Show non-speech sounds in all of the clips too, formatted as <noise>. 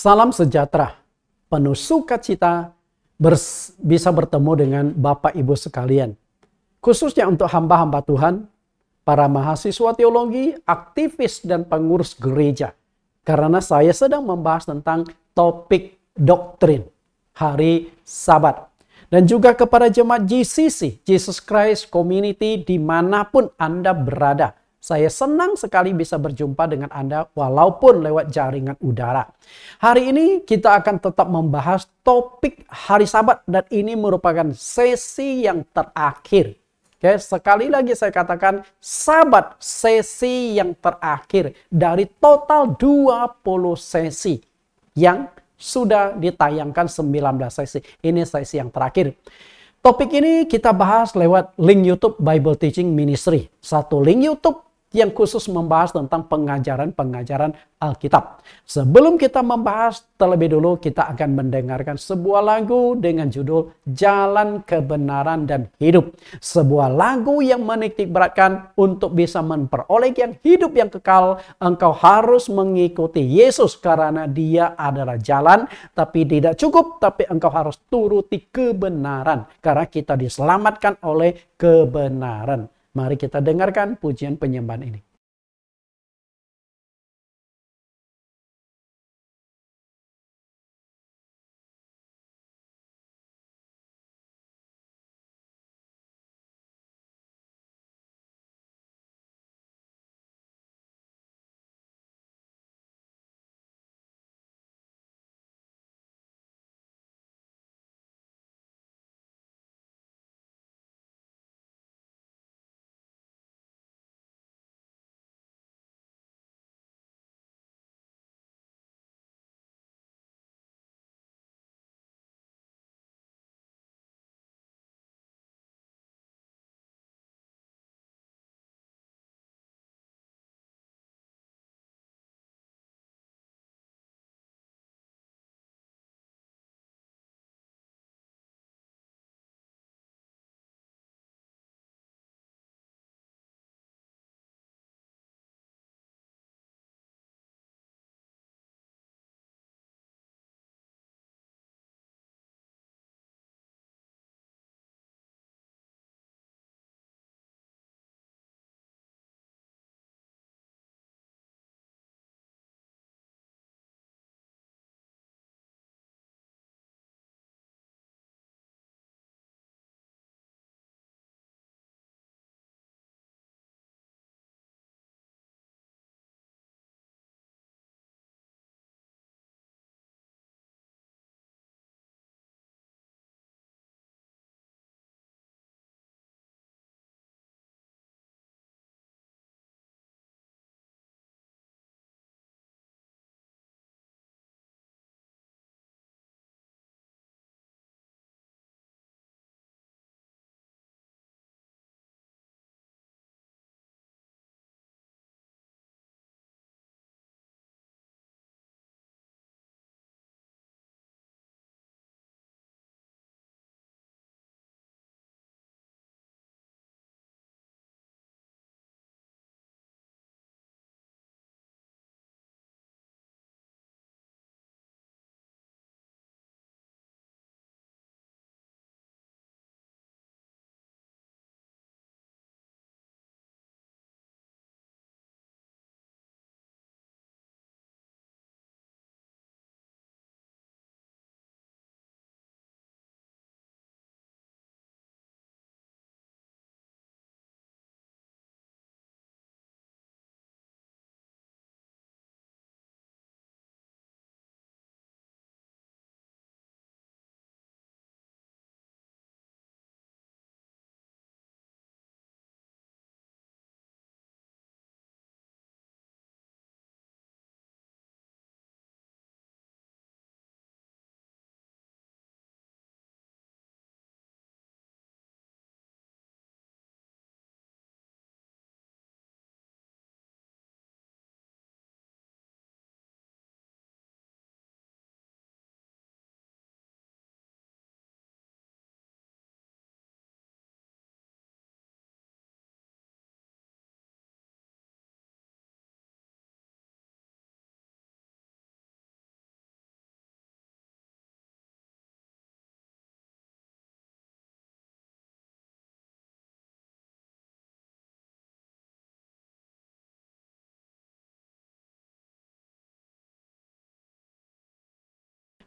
Salam sejahtera, penuh sukacita bisa bertemu dengan Bapak Ibu sekalian. Khususnya untuk hamba-hamba Tuhan, para mahasiswa teologi, aktivis dan pengurus gereja. Karena saya sedang membahas tentang topik doktrin hari Sabat. Dan juga kepada jemaat GCC, Jesus Christ Community dimanapun Anda berada. Saya senang sekali bisa berjumpa dengan Anda walaupun lewat jaringan udara. Hari ini kita akan tetap membahas topik hari sabat dan ini merupakan sesi yang terakhir. Oke, sekali lagi saya katakan sabat sesi yang terakhir dari total 20 sesi yang sudah ditayangkan 19 sesi. Ini sesi yang terakhir. Topik ini kita bahas lewat link YouTube Bible Teaching Ministry. Satu link YouTube yang khusus membahas tentang pengajaran-pengajaran Alkitab. Sebelum kita membahas terlebih dulu kita akan mendengarkan sebuah lagu dengan judul Jalan Kebenaran dan Hidup. Sebuah lagu yang menitikberatkan untuk bisa memperoleh yang hidup yang kekal engkau harus mengikuti Yesus karena dia adalah jalan tapi tidak cukup tapi engkau harus turuti kebenaran karena kita diselamatkan oleh kebenaran. Mari kita dengarkan pujian penyembahan ini.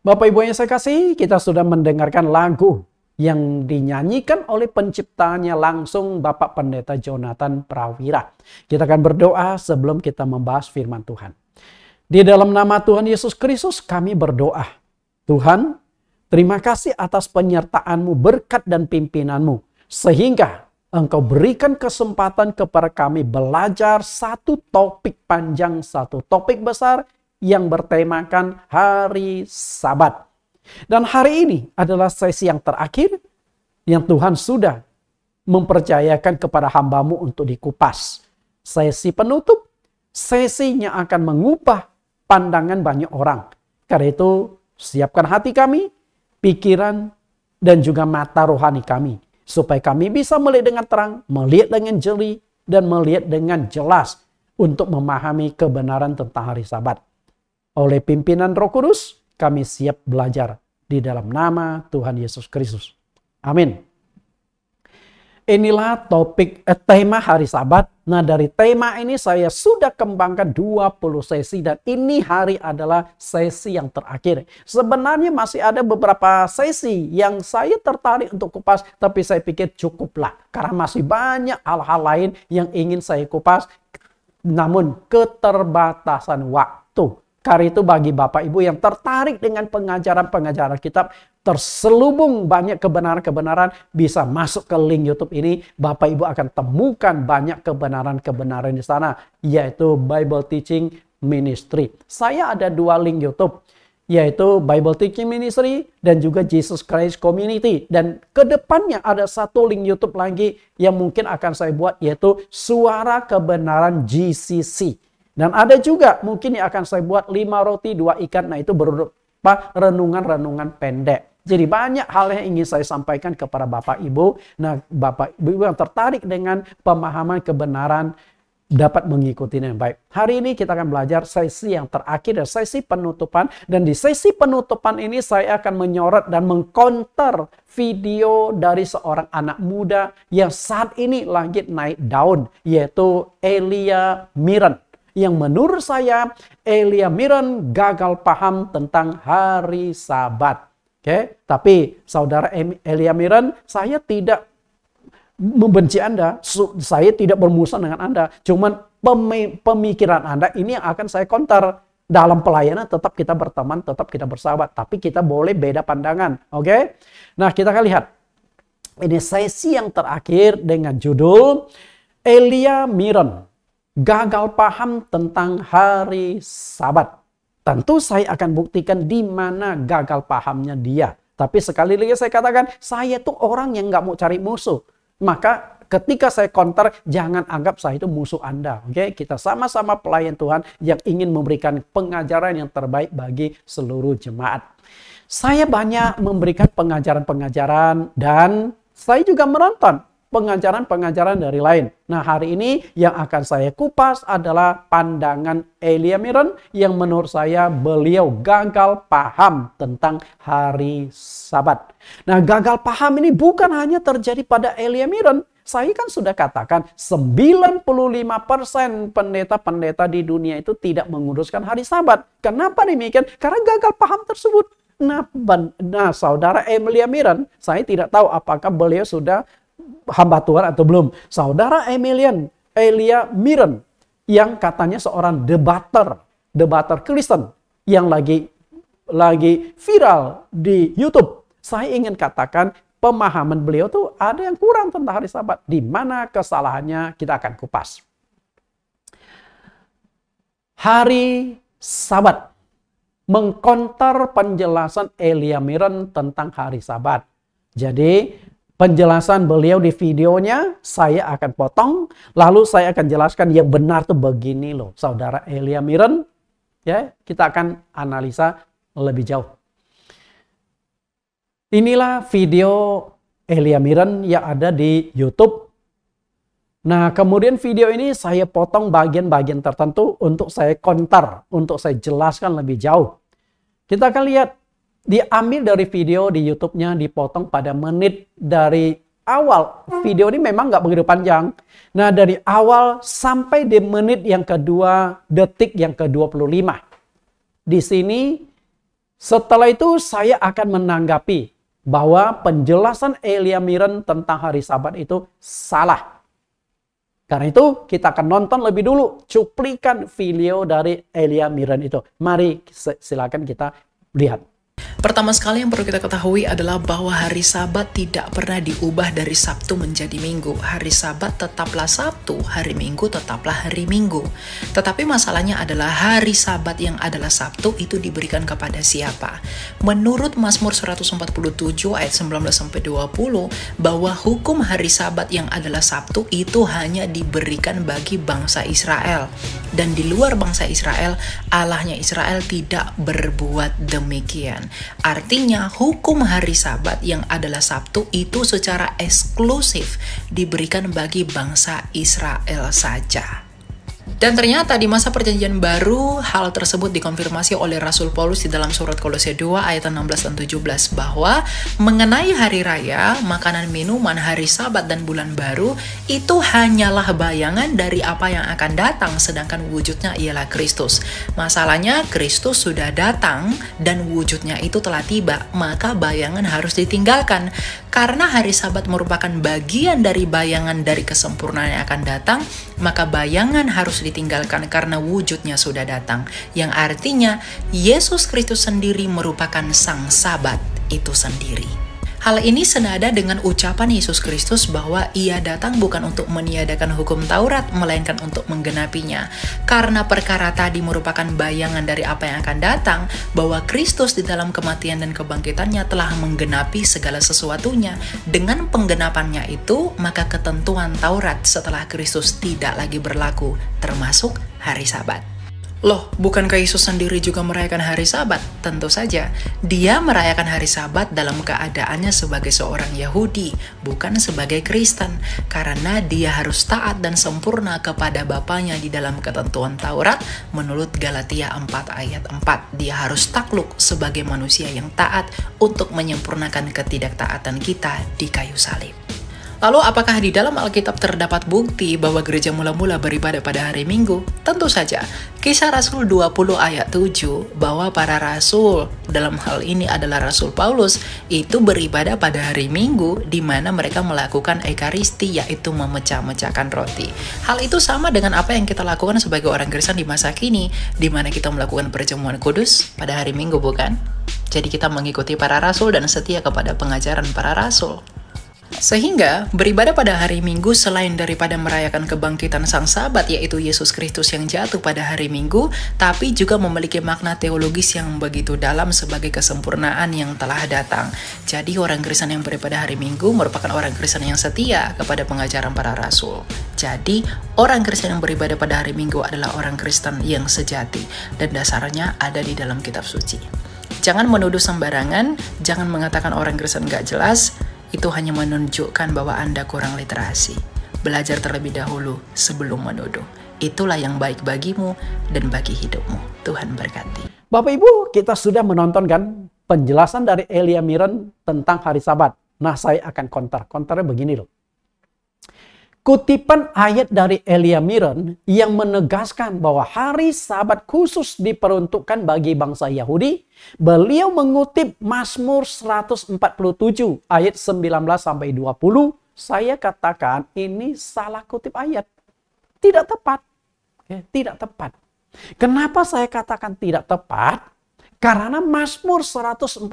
Bapak Ibu yang saya kasih, kita sudah mendengarkan lagu yang dinyanyikan oleh penciptanya langsung Bapak Pendeta Jonathan Prawira. Kita akan berdoa sebelum kita membahas firman Tuhan. Di dalam nama Tuhan Yesus Kristus kami berdoa. Tuhan, terima kasih atas penyertaan-Mu, berkat dan pimpinan-Mu. Sehingga Engkau berikan kesempatan kepada kami belajar satu topik panjang, satu topik besar yang bertemakan hari Sabat. Dan hari ini adalah sesi yang terakhir yang Tuhan sudah mempercayakan kepada hambamu untuk dikupas. Sesi penutup, sesinya akan mengubah pandangan banyak orang. Karena itu siapkan hati kami, pikiran, dan juga mata rohani kami. Supaya kami bisa melihat dengan terang, melihat dengan jeli, dan melihat dengan jelas untuk memahami kebenaran tentang hari sabat oleh pimpinan Roh Kudus, kami siap belajar di dalam nama Tuhan Yesus Kristus. Amin. Inilah topik eh, tema hari Sabat. Nah, dari tema ini saya sudah kembangkan 20 sesi dan ini hari adalah sesi yang terakhir. Sebenarnya masih ada beberapa sesi yang saya tertarik untuk kupas tapi saya pikir cukuplah karena masih banyak hal-hal lain yang ingin saya kupas namun keterbatasan waktu karena itu bagi Bapak Ibu yang tertarik dengan pengajaran-pengajaran kitab, terselubung banyak kebenaran-kebenaran, bisa masuk ke link YouTube ini, Bapak Ibu akan temukan banyak kebenaran-kebenaran di sana, yaitu Bible Teaching Ministry. Saya ada dua link YouTube, yaitu Bible Teaching Ministry dan juga Jesus Christ Community. Dan kedepannya ada satu link YouTube lagi yang mungkin akan saya buat yaitu Suara Kebenaran GCC. Dan ada juga mungkin yang akan saya buat lima roti dua ikan. Nah itu berupa renungan-renungan pendek. Jadi banyak hal yang ingin saya sampaikan kepada Bapak Ibu. Nah Bapak Ibu yang tertarik dengan pemahaman kebenaran dapat mengikuti dengan baik. Hari ini kita akan belajar sesi yang terakhir dan sesi penutupan. Dan di sesi penutupan ini saya akan menyorot dan mengkonter video dari seorang anak muda yang saat ini langit naik daun yaitu Elia Miran yang menurut saya Elia Miron gagal paham tentang hari Sabat. Oke, okay? tapi saudara Elia Miron, saya tidak membenci Anda, saya tidak bermusuhan dengan Anda. Cuman pemikiran Anda ini yang akan saya kontar dalam pelayanan tetap kita berteman, tetap kita bersahabat, tapi kita boleh beda pandangan, oke? Okay? Nah, kita akan lihat ini sesi yang terakhir dengan judul Elia Miron gagal paham tentang hari Sabat. Tentu saya akan buktikan di mana gagal pahamnya dia. Tapi sekali lagi saya katakan, saya itu orang yang nggak mau cari musuh. Maka ketika saya counter, jangan anggap saya itu musuh Anda. Oke, okay? kita sama-sama pelayan Tuhan yang ingin memberikan pengajaran yang terbaik bagi seluruh jemaat. Saya banyak memberikan pengajaran-pengajaran dan saya juga menonton pengajaran-pengajaran dari lain. Nah, hari ini yang akan saya kupas adalah pandangan Elia Miron yang menurut saya beliau gagal paham tentang hari Sabat. Nah, gagal paham ini bukan hanya terjadi pada Elia Miron, saya kan sudah katakan 95% pendeta-pendeta di dunia itu tidak menguduskan hari sabat. Kenapa demikian? Karena gagal paham tersebut. Nah, nah saudara Emilia Miran, saya tidak tahu apakah beliau sudah hamba Tuhan atau belum. Saudara Emilian, Elia Miren yang katanya seorang debater, debater Kristen yang lagi lagi viral di YouTube. Saya ingin katakan pemahaman beliau tuh ada yang kurang tentang hari Sabat. Di mana kesalahannya kita akan kupas. Hari Sabat mengkonter penjelasan Elia Miren tentang hari Sabat. Jadi penjelasan beliau di videonya, saya akan potong, lalu saya akan jelaskan yang benar tuh begini loh, saudara Elia Miren. Ya, kita akan analisa lebih jauh. Inilah video Elia Miren yang ada di YouTube. Nah, kemudian video ini saya potong bagian-bagian tertentu untuk saya kontar, untuk saya jelaskan lebih jauh. Kita akan lihat diambil dari video di YouTube-nya dipotong pada menit dari awal video ini memang nggak begitu panjang. Nah dari awal sampai di menit yang kedua, detik yang ke-25. Di sini setelah itu saya akan menanggapi bahwa penjelasan Elia Miren tentang hari sabat itu salah. Karena itu kita akan nonton lebih dulu cuplikan video dari Elia Miren itu. Mari silakan kita lihat. Pertama sekali yang perlu kita ketahui adalah bahwa hari Sabat tidak pernah diubah dari Sabtu menjadi Minggu. Hari Sabat tetaplah Sabtu, hari Minggu tetaplah hari Minggu. Tetapi masalahnya adalah hari Sabat yang adalah Sabtu itu diberikan kepada siapa? Menurut Mazmur 147 ayat 19 sampai 20 bahwa hukum hari Sabat yang adalah Sabtu itu hanya diberikan bagi bangsa Israel dan di luar bangsa Israel Allahnya Israel tidak berbuat demikian. Artinya, hukum hari Sabat yang adalah Sabtu itu secara eksklusif diberikan bagi bangsa Israel saja. Dan ternyata di masa perjanjian baru, hal tersebut dikonfirmasi oleh Rasul Paulus di dalam surat Kolose 2 ayat 16 dan 17 bahwa mengenai hari raya, makanan minuman, hari sabat dan bulan baru itu hanyalah bayangan dari apa yang akan datang sedangkan wujudnya ialah Kristus. Masalahnya Kristus sudah datang dan wujudnya itu telah tiba, maka bayangan harus ditinggalkan karena hari sabat merupakan bagian dari bayangan dari kesempurnaan yang akan datang, maka bayangan harus harus ditinggalkan karena wujudnya sudah datang, yang artinya Yesus Kristus sendiri merupakan Sang Sabat itu sendiri. Hal ini senada dengan ucapan Yesus Kristus bahwa ia datang bukan untuk meniadakan hukum Taurat, melainkan untuk menggenapinya. Karena perkara tadi merupakan bayangan dari apa yang akan datang, bahwa Kristus di dalam kematian dan kebangkitannya telah menggenapi segala sesuatunya. Dengan penggenapannya itu, maka ketentuan Taurat setelah Kristus tidak lagi berlaku, termasuk hari Sabat. Loh, bukankah Yesus sendiri juga merayakan hari Sabat? Tentu saja, dia merayakan hari Sabat dalam keadaannya sebagai seorang Yahudi, bukan sebagai Kristen, karena dia harus taat dan sempurna kepada Bapaknya di dalam ketentuan Taurat menurut Galatia 4 ayat 4. Dia harus takluk sebagai manusia yang taat untuk menyempurnakan ketidaktaatan kita di kayu salib. Lalu apakah di dalam Alkitab terdapat bukti bahwa gereja mula-mula beribadah pada hari Minggu? Tentu saja. Kisah Rasul 20 ayat 7 bahwa para rasul dalam hal ini adalah Rasul Paulus itu beribadah pada hari Minggu di mana mereka melakukan ekaristi yaitu memecah-mecahkan roti. Hal itu sama dengan apa yang kita lakukan sebagai orang Kristen di masa kini di mana kita melakukan perjamuan kudus pada hari Minggu bukan? Jadi kita mengikuti para rasul dan setia kepada pengajaran para rasul. Sehingga, beribadah pada hari Minggu selain daripada merayakan kebangkitan sang sahabat yaitu Yesus Kristus yang jatuh pada hari Minggu, tapi juga memiliki makna teologis yang begitu dalam sebagai kesempurnaan yang telah datang. Jadi orang Kristen yang beribadah hari Minggu merupakan orang Kristen yang setia kepada pengajaran para rasul. Jadi, orang Kristen yang beribadah pada hari Minggu adalah orang Kristen yang sejati dan dasarnya ada di dalam kitab suci. Jangan menuduh sembarangan, jangan mengatakan orang Kristen gak jelas, itu hanya menunjukkan bahwa Anda kurang literasi. Belajar terlebih dahulu sebelum menuduh. Itulah yang baik bagimu dan bagi hidupmu. Tuhan berkati. Bapak Ibu, kita sudah menonton kan penjelasan dari Elia Miren tentang hari Sabat. Nah, saya akan kontar. Kontarnya begini loh kutipan ayat dari Elia Miron yang menegaskan bahwa hari sabat khusus diperuntukkan bagi bangsa Yahudi. Beliau mengutip Mazmur 147 ayat 19 sampai 20. Saya katakan ini salah kutip ayat. Tidak tepat. Ya, tidak tepat. Kenapa saya katakan tidak tepat? Karena Mazmur 147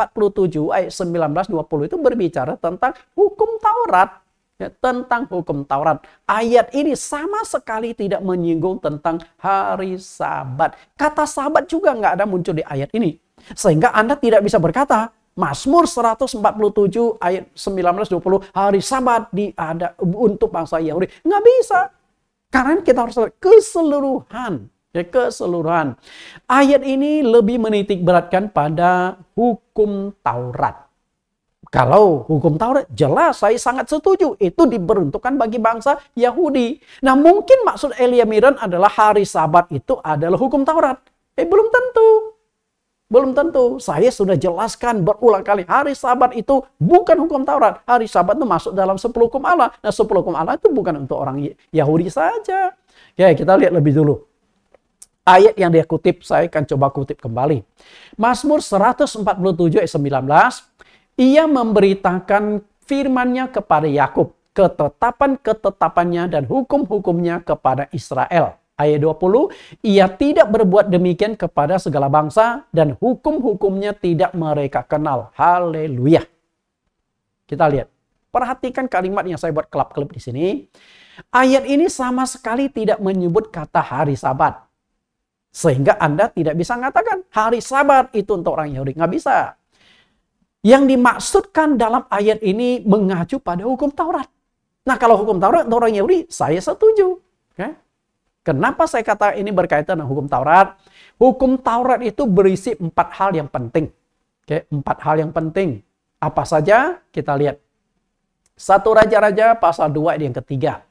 ayat 19 20 itu berbicara tentang hukum Taurat ya, tentang hukum Taurat. Ayat ini sama sekali tidak menyinggung tentang hari Sabat. Kata Sabat juga nggak ada muncul di ayat ini. Sehingga Anda tidak bisa berkata, Mazmur 147 ayat 19-20 hari sabat di ada untuk bangsa Yahudi. Nggak bisa. Karena kita harus keseluruhan. Ya, keseluruhan. Ayat ini lebih menitik beratkan pada hukum Taurat. Kalau hukum Taurat jelas saya sangat setuju itu diperuntukkan bagi bangsa Yahudi. Nah mungkin maksud Elia Miran adalah hari sabat itu adalah hukum Taurat. Eh belum tentu. Belum tentu. Saya sudah jelaskan berulang kali hari sabat itu bukan hukum Taurat. Hari sabat itu masuk dalam 10 hukum Allah. Nah 10 hukum Allah itu bukan untuk orang Yahudi saja. Ya kita lihat lebih dulu ayat yang dia kutip, saya akan coba kutip kembali. Mazmur 147 ayat 19, ia memberitakan firman-Nya kepada Yakub, ketetapan-ketetapannya dan hukum-hukumnya kepada Israel. Ayat 20, ia tidak berbuat demikian kepada segala bangsa dan hukum-hukumnya tidak mereka kenal. Haleluya. Kita lihat. Perhatikan kalimat yang saya buat kelap-kelip di sini. Ayat ini sama sekali tidak menyebut kata hari sabat. Sehingga Anda tidak bisa mengatakan hari sabat itu untuk orang Yahudi. Nggak bisa yang dimaksudkan dalam ayat ini mengacu pada hukum Taurat. Nah kalau hukum Taurat, orang Yahudi, saya setuju. Okay? Kenapa saya kata ini berkaitan dengan hukum Taurat? Hukum Taurat itu berisi empat hal yang penting. empat hal yang penting. Apa saja? Kita lihat. Satu Raja-Raja pasal 2 yang ketiga.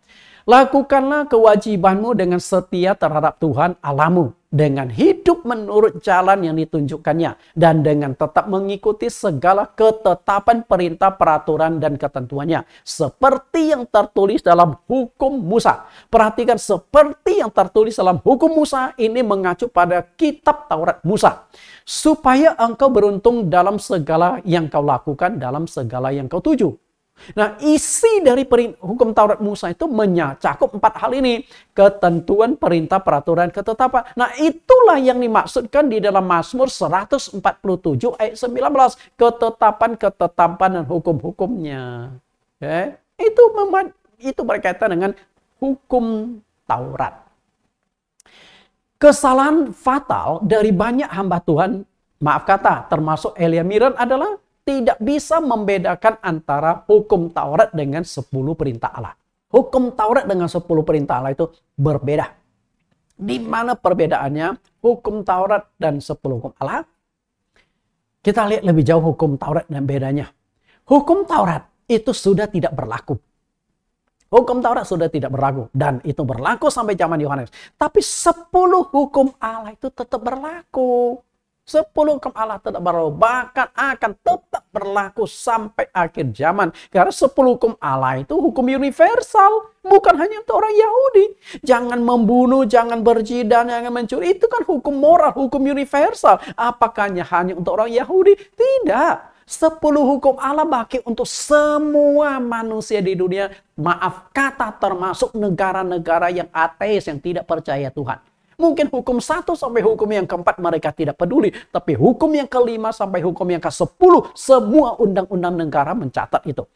Lakukanlah kewajibanmu dengan setia terhadap Tuhan alamu dengan hidup menurut jalan yang ditunjukkannya dan dengan tetap mengikuti segala ketetapan perintah peraturan dan ketentuannya seperti yang tertulis dalam hukum Musa. Perhatikan seperti yang tertulis dalam hukum Musa ini mengacu pada kitab Taurat Musa. Supaya engkau beruntung dalam segala yang kau lakukan dalam segala yang kau tuju. Nah, isi dari hukum Taurat Musa itu mencakup empat hal ini. Ketentuan, perintah, peraturan, ketetapan. Nah, itulah yang dimaksudkan di dalam Mazmur 147 ayat 19. Ketetapan-ketetapan dan hukum-hukumnya. Okay. Ya, itu itu berkaitan dengan hukum Taurat. Kesalahan fatal dari banyak hamba Tuhan, maaf kata, termasuk Elia Miran adalah tidak bisa membedakan antara hukum Taurat dengan 10 perintah Allah. Hukum Taurat dengan 10 perintah Allah itu berbeda. Di mana perbedaannya hukum Taurat dan 10 hukum Allah? Kita lihat lebih jauh hukum Taurat dan bedanya. Hukum Taurat itu sudah tidak berlaku. Hukum Taurat sudah tidak berlaku dan itu berlaku sampai zaman Yohanes. Tapi 10 hukum Allah itu tetap berlaku. Sepuluh Allah tidak berlaku bahkan akan tetap berlaku sampai akhir zaman. Karena sepuluh hukum Allah itu hukum universal, bukan hanya untuk orang Yahudi. Jangan membunuh, jangan berjidan, jangan mencuri. Itu kan hukum moral, hukum universal. apakah hanya untuk orang Yahudi? Tidak. Sepuluh hukum Allah bagi untuk semua manusia di dunia. Maaf kata termasuk negara-negara yang ateis, yang tidak percaya Tuhan. Mungkin hukum satu sampai hukum yang keempat mereka tidak peduli. Tapi hukum yang kelima sampai hukum yang ke sepuluh, semua undang-undang negara mencatat itu.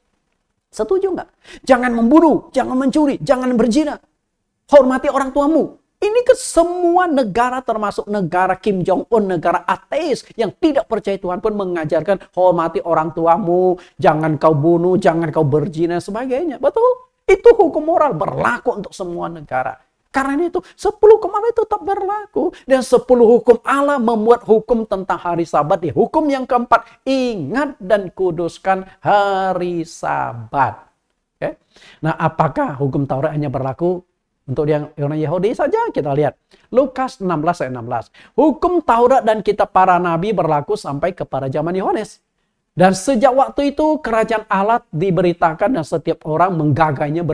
Setuju nggak? Jangan membunuh, jangan mencuri, jangan berzina. Hormati orang tuamu. Ini ke semua negara termasuk negara Kim Jong Un, negara ateis yang tidak percaya Tuhan pun mengajarkan hormati orang tuamu, jangan kau bunuh, jangan kau berzina, sebagainya. Betul? Itu hukum moral berlaku untuk semua negara. Karena itu, sepuluh hukum Allah tetap berlaku. Dan sepuluh hukum Allah membuat hukum tentang hari sabat. Di hukum yang keempat, ingat dan kuduskan hari sabat. Okay? Nah, apakah hukum Taurat hanya berlaku untuk yang orang Yahudi saja kita lihat. Lukas 16 ayat 16. Hukum Taurat dan kitab para nabi berlaku sampai kepada zaman Yohanes. Dan sejak waktu itu kerajaan Allah diberitakan dan setiap orang menggagainya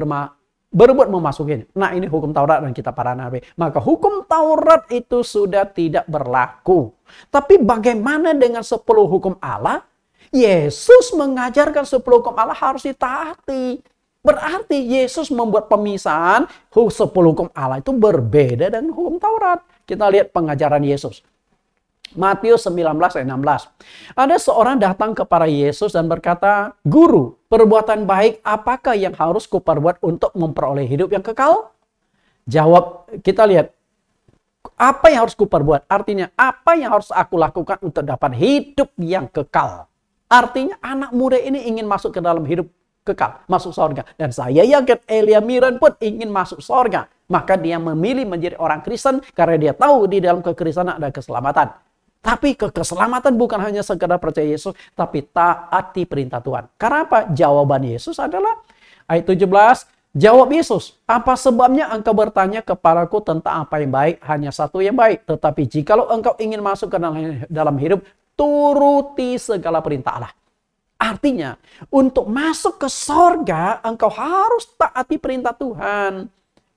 berbuat memasukinya. Nah ini hukum Taurat dan kita para nabi. Maka hukum Taurat itu sudah tidak berlaku. Tapi bagaimana dengan sepuluh hukum Allah? Yesus mengajarkan sepuluh hukum Allah harus ditaati. Berarti Yesus membuat pemisahan sepuluh hukum Allah itu berbeda dengan hukum Taurat. Kita lihat pengajaran Yesus. Matius 19 ayat 16. Ada seorang datang kepada Yesus dan berkata, "Guru, Perbuatan baik apakah yang harus kuperbuat untuk memperoleh hidup yang kekal? Jawab, kita lihat. Apa yang harus kuperbuat? Artinya, apa yang harus aku lakukan untuk dapat hidup yang kekal? Artinya, anak muda ini ingin masuk ke dalam hidup kekal, masuk sorga. Dan saya yakin Elia Miran pun ingin masuk sorga. Maka dia memilih menjadi orang Kristen karena dia tahu di dalam kekristenan ada keselamatan. Tapi keselamatan bukan hanya sekedar percaya Yesus, tapi taati perintah Tuhan. Karena apa? Jawaban Yesus adalah ayat 17, Jawab Yesus, apa sebabnya engkau bertanya kepadaku tentang apa yang baik? Hanya satu yang baik. Tetapi jikalau engkau ingin masuk ke dalam hidup, turuti segala perintah Allah. Artinya, untuk masuk ke sorga, engkau harus taati perintah Tuhan.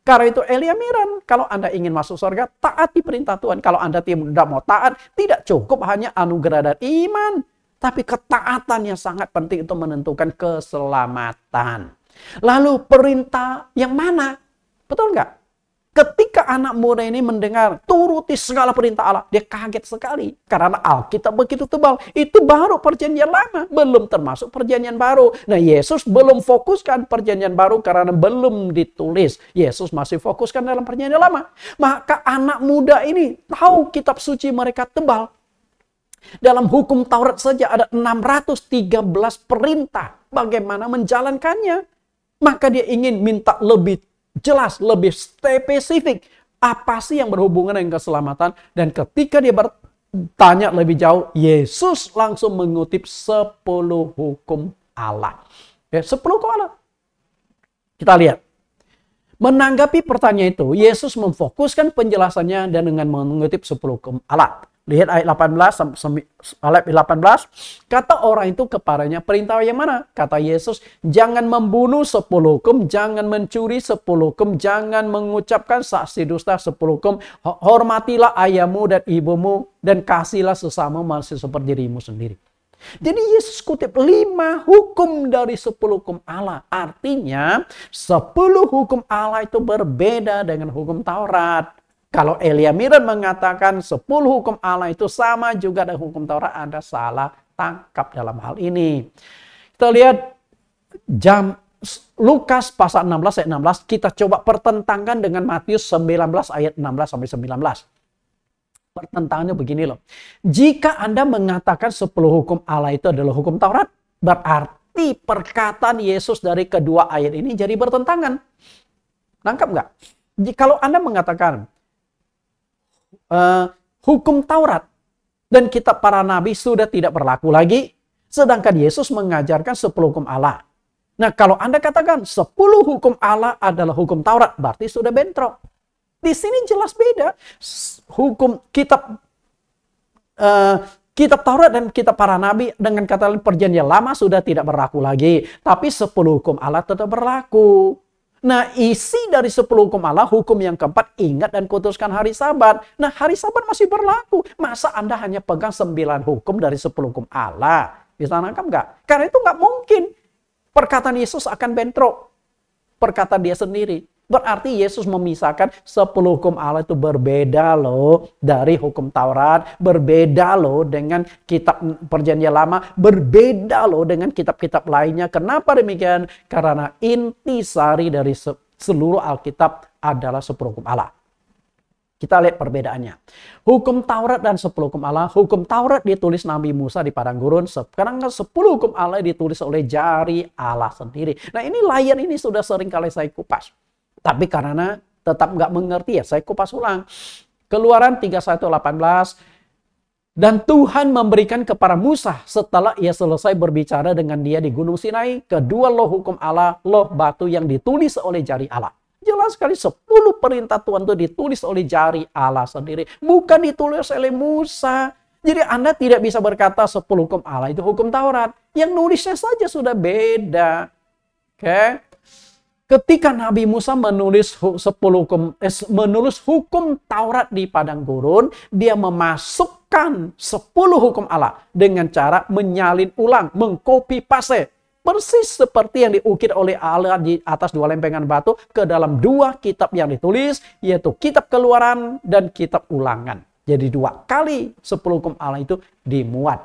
Karena itu Elia Miran, kalau Anda ingin masuk surga, taati perintah Tuhan. Kalau Anda tidak mau taat, tidak cukup hanya anugerah dan iman. Tapi ketaatan yang sangat penting itu menentukan keselamatan. Lalu perintah yang mana? Betul nggak? Ketika anak muda ini mendengar turuti segala perintah Allah, dia kaget sekali. Karena Alkitab begitu tebal. Itu baru perjanjian lama, belum termasuk perjanjian baru. Nah Yesus belum fokuskan perjanjian baru karena belum ditulis. Yesus masih fokuskan dalam perjanjian lama. Maka anak muda ini tahu kitab suci mereka tebal. Dalam hukum Taurat saja ada 613 perintah bagaimana menjalankannya. Maka dia ingin minta lebih jelas, lebih spesifik apa sih yang berhubungan dengan keselamatan dan ketika dia bertanya lebih jauh, Yesus langsung mengutip 10 hukum Allah. Ya, 10 hukum Allah. Kita lihat. Menanggapi pertanyaan itu, Yesus memfokuskan penjelasannya dan dengan mengutip 10 hukum Allah. Lihat ayat 18 ayat 18 kata orang itu kepadanya perintah yang mana? Kata Yesus, jangan membunuh sepuluh hukum, jangan mencuri sepuluh hukum, jangan mengucapkan saksi dusta sepuluh hukum. Hormatilah ayahmu dan ibumu dan kasihlah sesama manusia seperti dirimu sendiri. Jadi Yesus kutip lima hukum dari sepuluh hukum Allah. Artinya sepuluh hukum Allah itu berbeda dengan hukum Taurat. Kalau Elia Miran mengatakan 10 hukum Allah itu sama juga dengan hukum Taurat, Anda salah tangkap dalam hal ini. Kita lihat jam Lukas pasal 16 ayat 16 kita coba pertentangkan dengan Matius 19 ayat 16 sampai 19. Pertentangannya begini loh. Jika Anda mengatakan 10 hukum Allah itu adalah hukum Taurat, berarti perkataan Yesus dari kedua ayat ini jadi bertentangan. Nangkap nggak? Kalau Anda mengatakan Eh, hukum Taurat dan kitab para nabi sudah tidak berlaku lagi. Sedangkan Yesus mengajarkan 10 hukum Allah. Nah kalau Anda katakan 10 hukum Allah adalah hukum Taurat, berarti sudah bentrok. Di sini jelas beda. Hukum kitab uh, kitab Taurat dan kitab para nabi dengan kata lain perjanjian lama sudah tidak berlaku lagi. Tapi sepuluh hukum Allah tetap berlaku. Nah, isi dari 10 hukum Allah, hukum yang keempat, ingat dan kuduskan hari sabat. Nah, hari sabat masih berlaku. Masa Anda hanya pegang 9 hukum dari 10 hukum Allah? Bisa nangkap nggak? Karena itu nggak mungkin. Perkataan Yesus akan bentrok. Perkataan dia sendiri. Berarti Yesus memisahkan 10 hukum Allah itu berbeda loh dari hukum Taurat, berbeda loh dengan kitab perjanjian lama, berbeda loh dengan kitab-kitab lainnya. Kenapa demikian? Karena intisari dari seluruh Alkitab adalah 10 hukum Allah. Kita lihat perbedaannya. Hukum Taurat dan 10 hukum Allah. Hukum Taurat ditulis Nabi Musa di padang gurun. Sekarang 10 hukum Allah ditulis oleh jari Allah sendiri. Nah ini layan ini sudah sering kali saya kupas. Tapi karena tetap nggak mengerti ya saya kupas ulang. Keluaran 3118 dan Tuhan memberikan kepada Musa setelah ia selesai berbicara dengan dia di Gunung Sinai, kedua loh hukum Allah, loh batu yang ditulis oleh jari Allah. Jelas sekali 10 perintah Tuhan itu ditulis oleh jari Allah sendiri. Bukan ditulis oleh Musa. Jadi Anda tidak bisa berkata 10 hukum Allah itu hukum Taurat. Yang nulisnya saja sudah beda. Oke. Okay? Ketika Nabi Musa menulis 10 hukum, eh, menulis hukum Taurat di padang gurun, dia memasukkan 10 hukum Allah dengan cara menyalin ulang, mengcopy paste. Persis seperti yang diukir oleh Allah di atas dua lempengan batu ke dalam dua kitab yang ditulis, yaitu kitab keluaran dan kitab ulangan. Jadi dua kali sepuluh hukum Allah itu dimuat.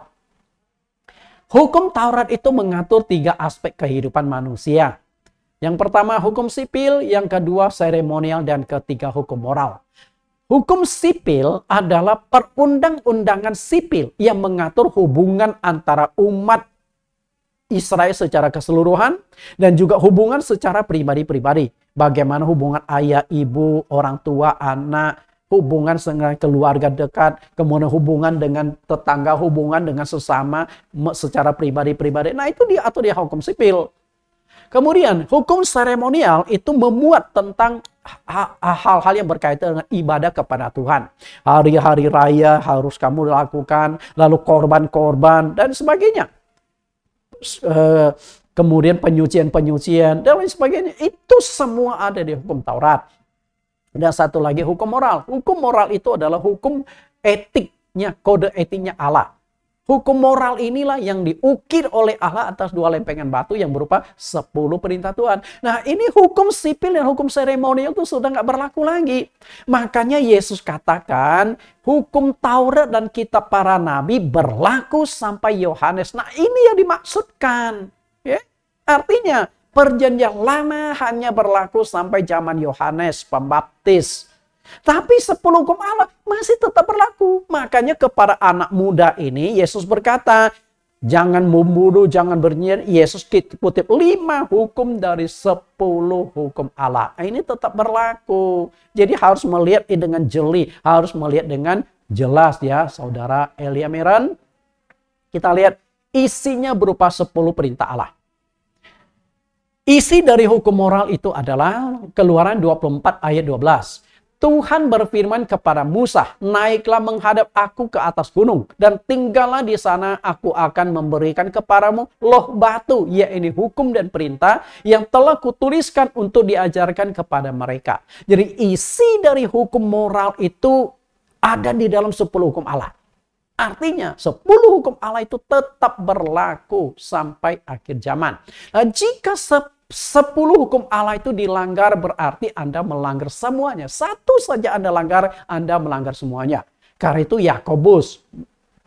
Hukum Taurat itu mengatur tiga aspek kehidupan manusia yang pertama hukum sipil, yang kedua seremonial, dan ketiga hukum moral. Hukum sipil adalah perundang-undangan sipil yang mengatur hubungan antara umat Israel secara keseluruhan dan juga hubungan secara pribadi-pribadi. Bagaimana hubungan ayah, ibu, orang tua, anak, hubungan dengan keluarga dekat, kemudian hubungan dengan tetangga, hubungan dengan sesama secara pribadi-pribadi. Nah itu diatur di hukum sipil. Kemudian hukum seremonial itu memuat tentang hal-hal yang berkaitan dengan ibadah kepada Tuhan. Hari-hari raya harus kamu lakukan, lalu korban-korban dan sebagainya. Eh, kemudian penyucian-penyucian dan lain sebagainya. Itu semua ada di hukum Taurat. Dan satu lagi hukum moral. Hukum moral itu adalah hukum etiknya, kode etiknya Allah. Hukum moral inilah yang diukir oleh Allah atas dua lempengan batu yang berupa sepuluh perintah Tuhan. Nah ini hukum sipil dan hukum seremonial itu sudah nggak berlaku lagi. Makanya Yesus katakan hukum Taurat dan kitab para nabi berlaku sampai Yohanes. Nah ini yang dimaksudkan. Ya? Artinya perjanjian lama hanya berlaku sampai zaman Yohanes pembaptis. Tapi sepuluh hukum Allah masih tetap berlaku. Makanya kepada anak muda ini Yesus berkata, Jangan membunuh, jangan bernyir. Yesus kutip lima hukum dari sepuluh hukum Allah. Nah, ini tetap berlaku. Jadi harus melihat ini dengan jeli, harus melihat dengan jelas ya saudara Elia Meran. Kita lihat isinya berupa sepuluh perintah Allah. Isi dari hukum moral itu adalah keluaran 24 ayat 12. Tuhan berfirman kepada Musa, "Naiklah menghadap aku ke atas gunung dan tinggallah di sana, aku akan memberikan kepadamu loh batu, yakni hukum dan perintah yang telah kutuliskan untuk diajarkan kepada mereka." Jadi isi dari hukum moral itu ada di dalam 10 hukum Allah. Artinya 10 hukum Allah itu tetap berlaku sampai akhir zaman. Nah, jika sepuluh hukum Allah itu dilanggar berarti Anda melanggar semuanya. Satu saja Anda langgar, Anda melanggar semuanya. Karena itu Yakobus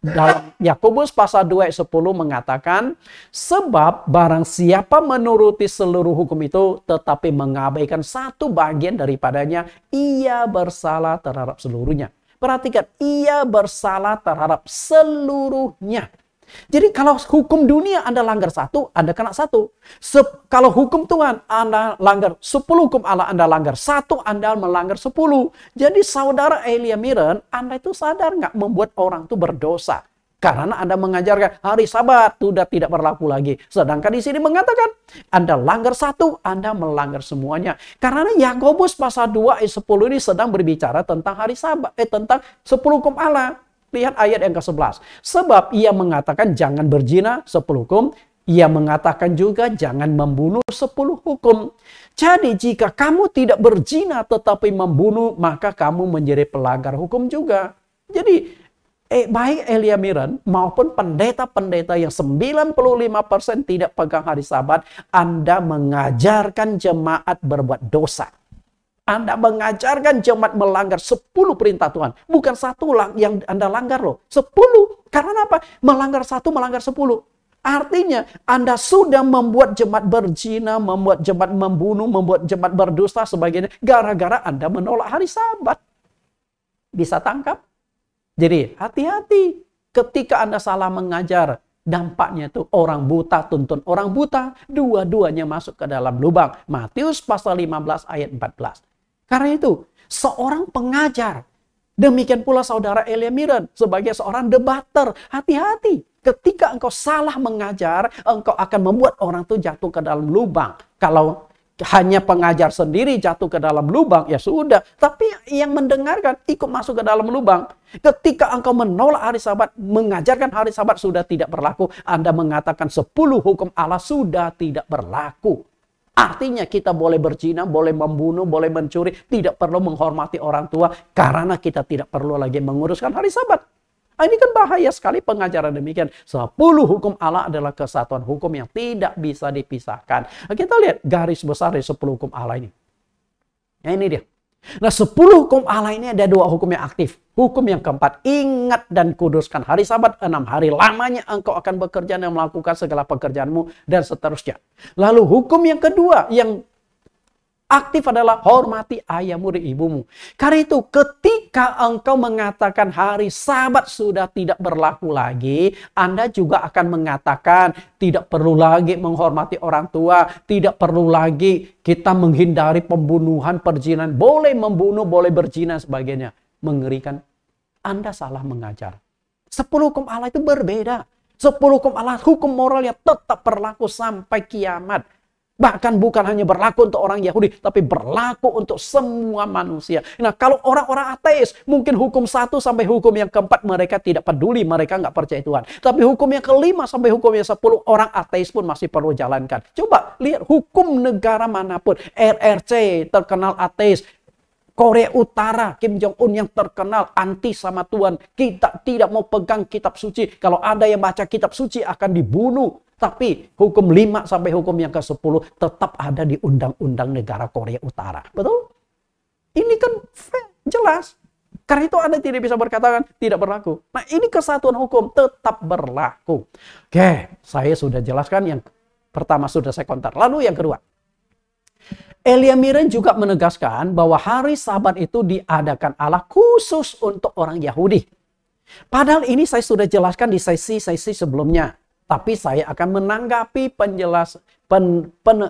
dalam Yakobus pasal 2 ayat 10 mengatakan sebab barang siapa menuruti seluruh hukum itu tetapi mengabaikan satu bagian daripadanya ia bersalah terhadap seluruhnya. Perhatikan ia bersalah terhadap seluruhnya. Jadi kalau hukum dunia Anda langgar satu, Anda kena satu. Sep, kalau hukum Tuhan Anda langgar sepuluh hukum Allah Anda langgar satu, Anda melanggar sepuluh. Jadi saudara Elia Miren, Anda itu sadar nggak membuat orang itu berdosa. Karena Anda mengajarkan hari sabat sudah tidak berlaku lagi. Sedangkan di sini mengatakan Anda langgar satu, Anda melanggar semuanya. Karena Yakobus pasal 2 ayat 10 ini sedang berbicara tentang hari sabat eh tentang sepuluh hukum Allah. Lihat ayat yang ke-11. Sebab ia mengatakan jangan berzina 10 hukum, ia mengatakan juga jangan membunuh 10 hukum. Jadi jika kamu tidak berzina tetapi membunuh, maka kamu menjadi pelanggar hukum juga. Jadi eh, baik Elia Miran maupun pendeta-pendeta yang 95% tidak pegang hari sabat, Anda mengajarkan jemaat berbuat dosa. Anda mengajarkan jemaat melanggar 10 perintah Tuhan. Bukan satu yang Anda langgar loh. 10. Karena apa? Melanggar satu, melanggar 10. Artinya Anda sudah membuat jemaat berzina, membuat jemaat membunuh, membuat jemaat berdusta, sebagainya. Gara-gara Anda menolak hari sabat. Bisa tangkap? Jadi hati-hati ketika Anda salah mengajar, dampaknya itu orang buta tuntun orang buta, dua-duanya masuk ke dalam lubang. Matius pasal 15 ayat 14. Karena itu, seorang pengajar, demikian pula saudara Elia Miran sebagai seorang debater, hati-hati. Ketika engkau salah mengajar, engkau akan membuat orang itu jatuh ke dalam lubang. Kalau hanya pengajar sendiri jatuh ke dalam lubang, ya sudah. Tapi yang mendengarkan ikut masuk ke dalam lubang. Ketika engkau menolak hari sabat, mengajarkan hari sabat sudah tidak berlaku. Anda mengatakan 10 hukum Allah sudah tidak berlaku. Artinya kita boleh berzina, boleh membunuh, boleh mencuri, tidak perlu menghormati orang tua karena kita tidak perlu lagi menguruskan hari sabat. Ah, ini kan bahaya sekali pengajaran demikian. Sepuluh hukum Allah adalah kesatuan hukum yang tidak bisa dipisahkan. Nah, kita lihat garis besar dari sepuluh hukum Allah ini. Ya ini dia. Nah, sepuluh hukum Allah ini ada dua hukum yang aktif. Hukum yang keempat, ingat dan kuduskan hari sabat enam hari. Lamanya engkau akan bekerja dan melakukan segala pekerjaanmu dan seterusnya. Lalu hukum yang kedua yang aktif adalah hormati ayahmu dan ibumu. Karena itu ketika engkau mengatakan hari sabat sudah tidak berlaku lagi, Anda juga akan mengatakan tidak perlu lagi menghormati orang tua, tidak perlu lagi kita menghindari pembunuhan, perjinan, boleh membunuh, boleh berjina sebagainya. Mengerikan. Anda salah mengajar. Sepuluh hukum Allah itu berbeda. Sepuluh hukum Allah, hukum moralnya tetap berlaku sampai kiamat Bahkan bukan hanya berlaku untuk orang Yahudi, tapi berlaku untuk semua manusia. Nah, kalau orang-orang ateis, mungkin hukum satu sampai hukum yang keempat mereka tidak peduli, mereka nggak percaya Tuhan. Tapi hukum yang kelima sampai hukum yang sepuluh, orang ateis pun masih perlu jalankan. Coba lihat hukum negara manapun. RRC terkenal ateis, Korea Utara, Kim Jong Un yang terkenal anti sama Tuhan. Kita tidak mau pegang kitab suci. Kalau ada yang baca kitab suci akan dibunuh. Tapi hukum 5 sampai hukum yang ke-10 tetap ada di undang-undang negara Korea Utara. Betul? Ini kan jelas. Karena itu Anda tidak bisa berkatakan tidak berlaku. Nah ini kesatuan hukum tetap berlaku. Oke, saya sudah jelaskan yang pertama sudah saya kontak. Lalu yang kedua, Elia Miren juga menegaskan bahwa hari sabat itu diadakan Allah khusus untuk orang Yahudi. Padahal ini saya sudah jelaskan di sesi-sesi sebelumnya. Tapi saya akan menanggapi penjelas, pen, pen,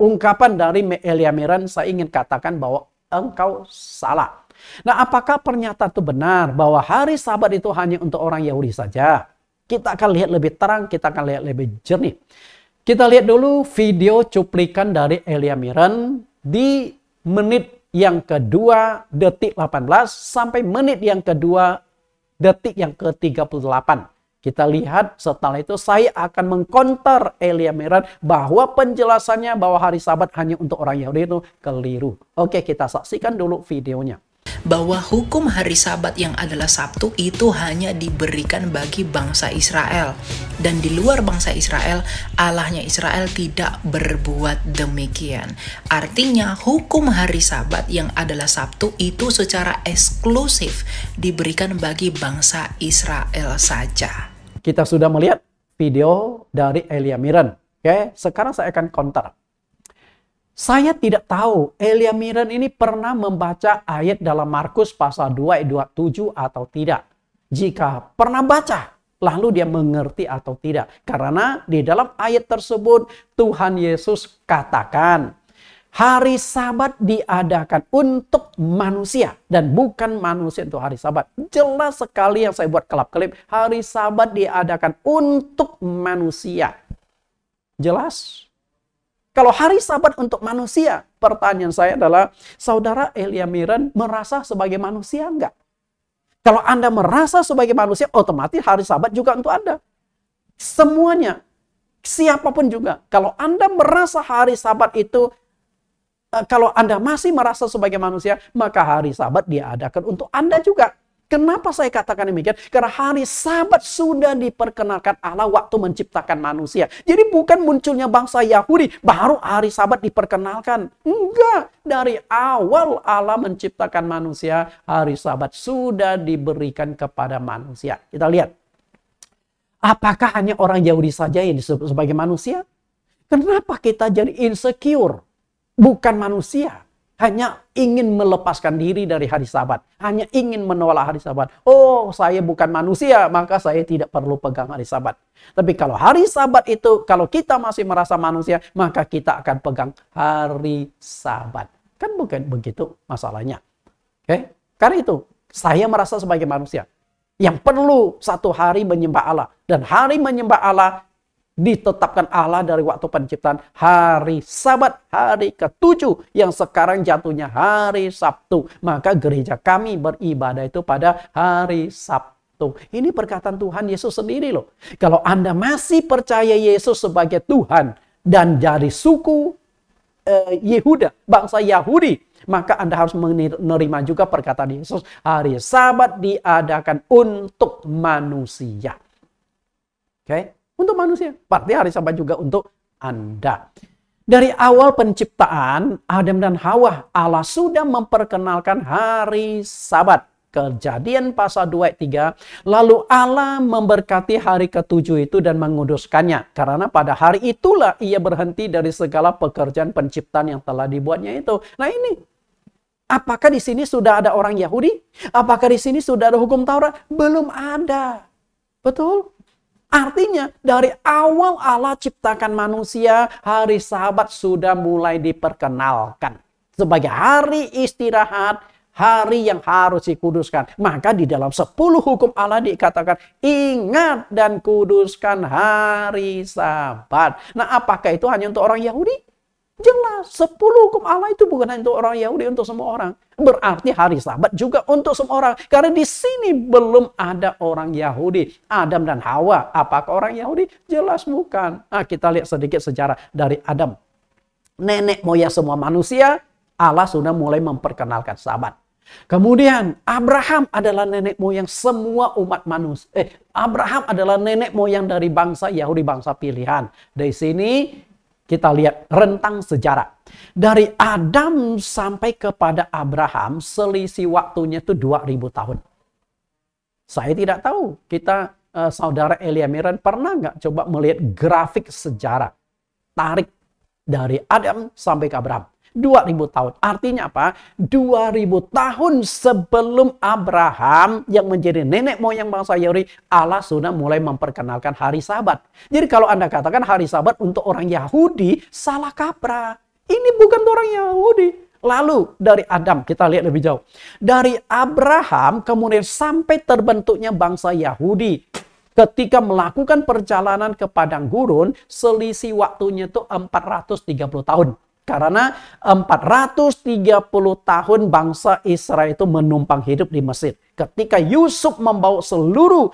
ungkapan dari Elia Miren saya ingin katakan bahwa engkau salah. Nah, apakah pernyataan itu benar bahwa hari Sabat itu hanya untuk orang Yahudi saja? Kita akan lihat lebih terang, kita akan lihat lebih jernih. Kita lihat dulu video cuplikan dari Elia Miran di menit yang kedua detik 18 sampai menit yang kedua detik yang ke-38. Kita lihat setelah itu saya akan mengkonter Elia Miran bahwa penjelasannya bahwa hari sabat hanya untuk orang Yahudi itu keliru. Oke kita saksikan dulu videonya bahwa hukum hari Sabat yang adalah Sabtu itu hanya diberikan bagi bangsa Israel, dan di luar bangsa Israel, Allahnya Israel tidak berbuat demikian. Artinya, hukum hari Sabat yang adalah Sabtu itu secara eksklusif diberikan bagi bangsa Israel saja. Kita sudah melihat video dari Elia Miran. Oke, sekarang saya akan kontak saya tidak tahu Elia Miran ini pernah membaca ayat dalam Markus pasal 2 ayat 27 atau tidak. Jika pernah baca, lalu dia mengerti atau tidak. Karena di dalam ayat tersebut Tuhan Yesus katakan, hari sabat diadakan untuk manusia dan bukan manusia untuk hari sabat. Jelas sekali yang saya buat kelap-kelip, hari sabat diadakan untuk manusia. Jelas? Kalau hari sabat untuk manusia, pertanyaan saya adalah, saudara Elia Miran merasa sebagai manusia enggak? Kalau Anda merasa sebagai manusia, otomatis hari sabat juga untuk Anda. Semuanya, siapapun juga. Kalau Anda merasa hari sabat itu, eh, kalau Anda masih merasa sebagai manusia, maka hari sabat diadakan untuk Anda juga. Kenapa saya katakan demikian? Karena hari sabat sudah diperkenalkan Allah waktu menciptakan manusia. Jadi bukan munculnya bangsa Yahudi baru hari sabat diperkenalkan. Enggak. Dari awal Allah menciptakan manusia, hari sabat sudah diberikan kepada manusia. Kita lihat. Apakah hanya orang Yahudi saja yang disebut sebagai manusia? Kenapa kita jadi insecure? Bukan manusia hanya ingin melepaskan diri dari hari Sabat, hanya ingin menolak hari Sabat. Oh, saya bukan manusia, maka saya tidak perlu pegang hari Sabat. Tapi kalau hari Sabat itu, kalau kita masih merasa manusia, maka kita akan pegang hari Sabat. Kan bukan begitu masalahnya. Oke, karena itu saya merasa sebagai manusia yang perlu satu hari menyembah Allah dan hari menyembah Allah ditetapkan Allah dari waktu penciptaan hari sabat, hari ketujuh yang sekarang jatuhnya hari Sabtu. Maka gereja kami beribadah itu pada hari Sabtu. Ini perkataan Tuhan Yesus sendiri loh. Kalau Anda masih percaya Yesus sebagai Tuhan dan dari suku eh, Yehuda, bangsa Yahudi, maka Anda harus menerima juga perkataan Yesus. Hari sabat diadakan untuk manusia. Oke. Okay? Untuk manusia. Berarti hari sabat juga untuk Anda. Dari awal penciptaan, Adam dan Hawa, Allah sudah memperkenalkan hari sabat. Kejadian pasal 2 ayat 3. Lalu Allah memberkati hari ketujuh itu dan menguduskannya. Karena pada hari itulah ia berhenti dari segala pekerjaan penciptaan yang telah dibuatnya itu. Nah ini Apakah di sini sudah ada orang Yahudi? Apakah di sini sudah ada hukum Taurat? Belum ada. Betul? Artinya dari awal Allah ciptakan manusia, hari sahabat sudah mulai diperkenalkan. Sebagai hari istirahat, hari yang harus dikuduskan. Maka di dalam 10 hukum Allah dikatakan ingat dan kuduskan hari sabat. Nah apakah itu hanya untuk orang Yahudi? Jelas, 10 hukum Allah itu bukan hanya untuk orang Yahudi, untuk semua orang. Berarti hari sabat juga untuk semua orang. Karena di sini belum ada orang Yahudi. Adam dan Hawa, apakah orang Yahudi? Jelas bukan. Nah, kita lihat sedikit sejarah dari Adam. Nenek moyang semua manusia, Allah sudah mulai memperkenalkan sabat. Kemudian Abraham adalah nenek moyang semua umat manusia. Eh, Abraham adalah nenek moyang dari bangsa Yahudi, bangsa pilihan. Dari sini kita lihat rentang sejarah. Dari Adam sampai kepada Abraham selisih waktunya itu 2000 tahun. Saya tidak tahu kita eh, saudara Elia Miran pernah nggak coba melihat grafik sejarah tarik dari Adam sampai ke Abraham. 2000 tahun. Artinya apa? 2000 tahun sebelum Abraham yang menjadi nenek moyang bangsa Yahudi, Allah sudah mulai memperkenalkan hari sabat. Jadi kalau Anda katakan hari sabat untuk orang Yahudi, salah kaprah. Ini bukan orang Yahudi. Lalu dari Adam, kita lihat lebih jauh. Dari Abraham kemudian sampai terbentuknya bangsa Yahudi ketika melakukan perjalanan ke padang gurun, selisih waktunya itu 430 tahun. Karena 430 tahun bangsa Israel itu menumpang hidup di Mesir. Ketika Yusuf membawa seluruh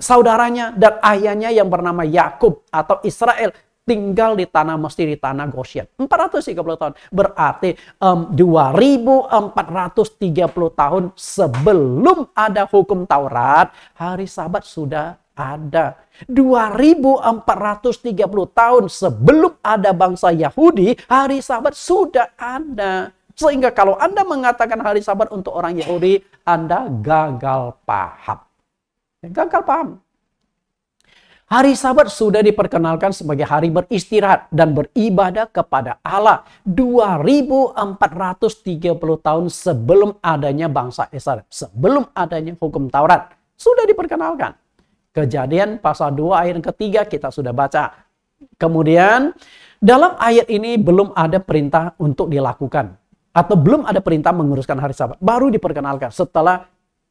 saudaranya dan ayahnya yang bernama Yakub atau Israel tinggal di tanah Mesir, di tanah Goshen. 430 tahun. Berarti um, 2430 tahun sebelum ada hukum Taurat, hari sabat sudah ada. 2430 tahun sebelum ada bangsa Yahudi, hari sabat sudah ada. Sehingga kalau Anda mengatakan hari sabat untuk orang Yahudi, Anda gagal paham. Ya, gagal paham. Hari sabat sudah diperkenalkan sebagai hari beristirahat dan beribadah kepada Allah 2430 tahun sebelum adanya bangsa Israel, sebelum adanya hukum Taurat. Sudah diperkenalkan. Kejadian pasal 2 ayat yang ketiga kita sudah baca. Kemudian dalam ayat ini belum ada perintah untuk dilakukan atau belum ada perintah menguruskan hari sabat. Baru diperkenalkan setelah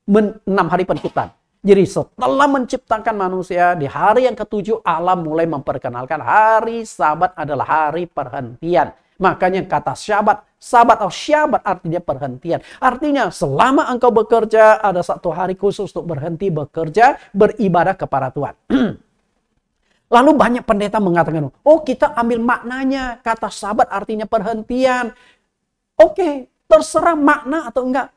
enam hari penciptaan. Jadi setelah menciptakan manusia di hari yang ketujuh Allah mulai memperkenalkan hari sabat adalah hari perhentian. Makanya kata syabat, sabat atau syabat artinya perhentian. Artinya selama engkau bekerja ada satu hari khusus untuk berhenti bekerja, beribadah kepada Tuhan. <clears throat> Lalu banyak pendeta mengatakan, oh kita ambil maknanya, kata sahabat artinya perhentian. Oke, terserah makna atau enggak.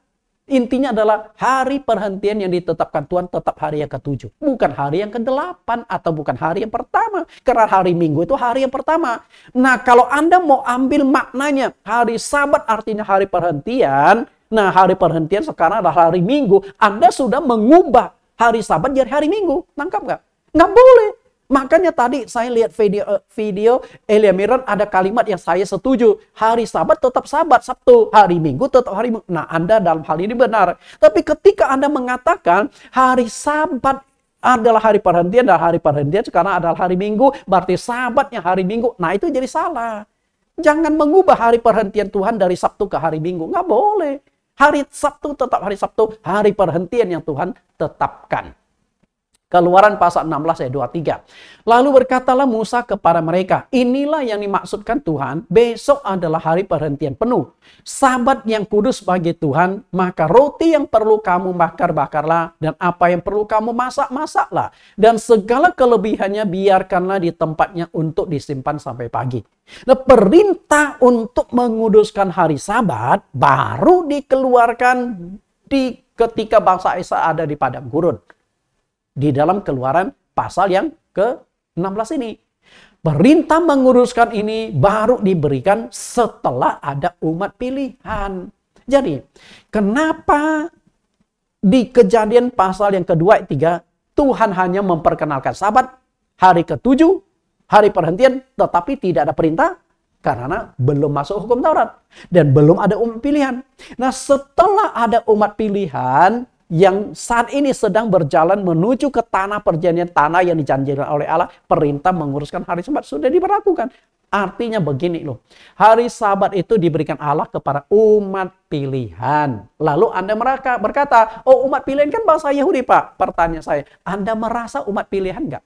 Intinya adalah hari perhentian yang ditetapkan Tuhan tetap hari yang ketujuh. Bukan hari yang kedelapan atau bukan hari yang pertama. Karena hari minggu itu hari yang pertama. Nah kalau Anda mau ambil maknanya hari sabat artinya hari perhentian. Nah hari perhentian sekarang adalah hari minggu. Anda sudah mengubah hari sabat jadi hari minggu. Tangkap nggak? Nggak boleh. Makanya tadi saya lihat video eh, video Elia Miran ada kalimat yang saya setuju. Hari Sabat tetap Sabat, Sabtu. Hari Minggu tetap hari Minggu. Nah, Anda dalam hal ini benar. Tapi ketika Anda mengatakan hari Sabat adalah hari perhentian dan hari perhentian sekarang adalah hari Minggu, berarti Sabatnya hari Minggu. Nah, itu jadi salah. Jangan mengubah hari perhentian Tuhan dari Sabtu ke hari Minggu. Nggak boleh. Hari Sabtu tetap hari Sabtu, hari perhentian yang Tuhan tetapkan. Keluaran pasal 16 ayat 23. Lalu berkatalah Musa kepada mereka, inilah yang dimaksudkan Tuhan, besok adalah hari perhentian penuh. Sabat yang kudus bagi Tuhan, maka roti yang perlu kamu bakar-bakarlah, dan apa yang perlu kamu masak-masaklah. Dan segala kelebihannya biarkanlah di tempatnya untuk disimpan sampai pagi. Nah perintah untuk menguduskan hari sabat baru dikeluarkan di ketika bangsa Isa ada di padang gurun di dalam keluaran pasal yang ke-16 ini. Perintah menguruskan ini baru diberikan setelah ada umat pilihan. Jadi, kenapa di kejadian pasal yang kedua, tiga, Tuhan hanya memperkenalkan sahabat hari ketujuh, hari perhentian, tetapi tidak ada perintah karena belum masuk hukum Taurat dan belum ada umat pilihan. Nah, setelah ada umat pilihan, yang saat ini sedang berjalan menuju ke tanah perjanjian tanah yang dijanjikan oleh Allah, perintah menguruskan hari Sabat sudah diberlakukan. Artinya begini loh, hari Sabat itu diberikan Allah kepada umat pilihan. Lalu Anda mereka berkata, oh umat pilihan kan bahasa Yahudi Pak. Pertanyaan saya, Anda merasa umat pilihan nggak?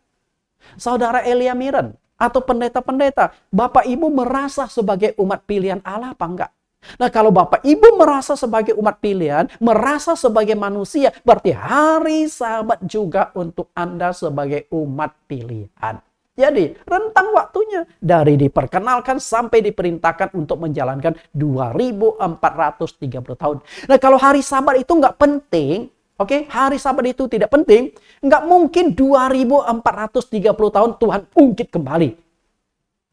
Saudara Elia Miren atau pendeta-pendeta, Bapak Ibu merasa sebagai umat pilihan Allah apa enggak? Nah, kalau Bapak Ibu merasa sebagai umat pilihan, merasa sebagai manusia, berarti hari Sabat juga untuk Anda sebagai umat pilihan. Jadi, rentang waktunya dari diperkenalkan sampai diperintahkan untuk menjalankan 2430 tahun. Nah, kalau hari Sabat itu nggak penting, oke, okay? hari Sabat itu tidak penting, nggak mungkin 2430 tahun Tuhan ungkit kembali.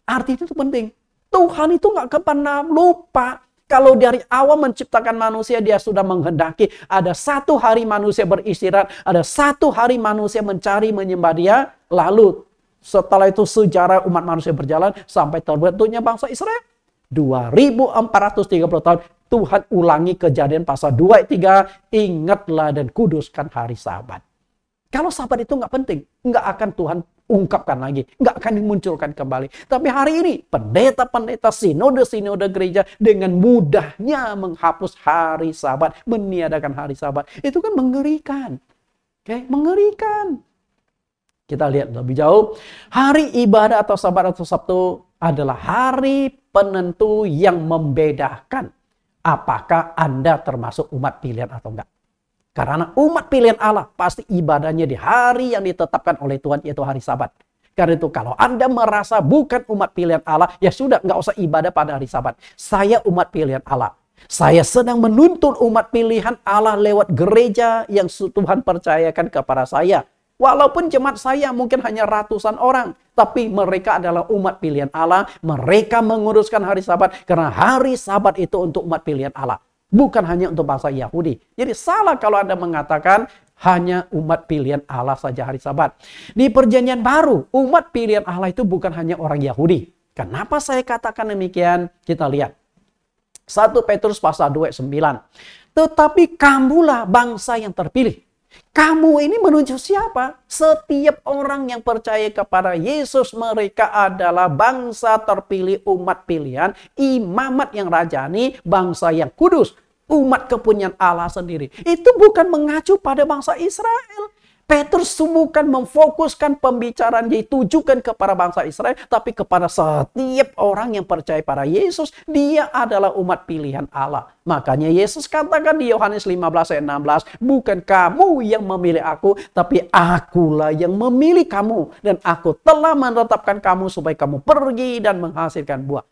Artinya itu penting. Tuhan itu nggak pernah lupa kalau dari awal menciptakan manusia dia sudah menghendaki ada satu hari manusia beristirahat, ada satu hari manusia mencari menyembah dia, lalu setelah itu sejarah umat manusia berjalan sampai terbentuknya bangsa Israel. 2430 tahun Tuhan ulangi kejadian pasal 2 3 ingatlah dan kuduskan hari sabat. Kalau sabat itu nggak penting, nggak akan Tuhan ungkapkan lagi. Nggak akan dimunculkan kembali. Tapi hari ini pendeta-pendeta sinode-sinode gereja dengan mudahnya menghapus hari sabat. Meniadakan hari sabat. Itu kan mengerikan. Oke, okay? mengerikan. Kita lihat lebih jauh. Hari ibadah atau sabat atau Sabtu adalah hari penentu yang membedakan apakah Anda termasuk umat pilihan atau enggak. Karena umat pilihan Allah pasti ibadahnya di hari yang ditetapkan oleh Tuhan yaitu hari sabat. Karena itu kalau Anda merasa bukan umat pilihan Allah, ya sudah nggak usah ibadah pada hari sabat. Saya umat pilihan Allah. Saya sedang menuntun umat pilihan Allah lewat gereja yang Tuhan percayakan kepada saya. Walaupun jemaat saya mungkin hanya ratusan orang, tapi mereka adalah umat pilihan Allah. Mereka menguruskan hari Sabat karena hari Sabat itu untuk umat pilihan Allah. Bukan hanya untuk bangsa Yahudi. Jadi salah kalau Anda mengatakan hanya umat pilihan Allah saja hari sabat. Di perjanjian baru, umat pilihan Allah itu bukan hanya orang Yahudi. Kenapa saya katakan demikian? Kita lihat. 1 Petrus pasal 2 ayat 9. Tetapi kamulah bangsa yang terpilih. Kamu ini menuju siapa? Setiap orang yang percaya kepada Yesus mereka adalah bangsa terpilih, umat pilihan, imamat yang rajani, bangsa yang kudus, umat kepunyaan Allah sendiri. Itu bukan mengacu pada bangsa Israel. Petrus bukan memfokuskan pembicaraan ditujukan kepada bangsa Israel, tapi kepada setiap orang yang percaya pada Yesus. Dia adalah umat pilihan Allah. Makanya Yesus katakan di Yohanes 15 ayat 16, bukan kamu yang memilih aku, tapi akulah yang memilih kamu. Dan aku telah menetapkan kamu supaya kamu pergi dan menghasilkan buah.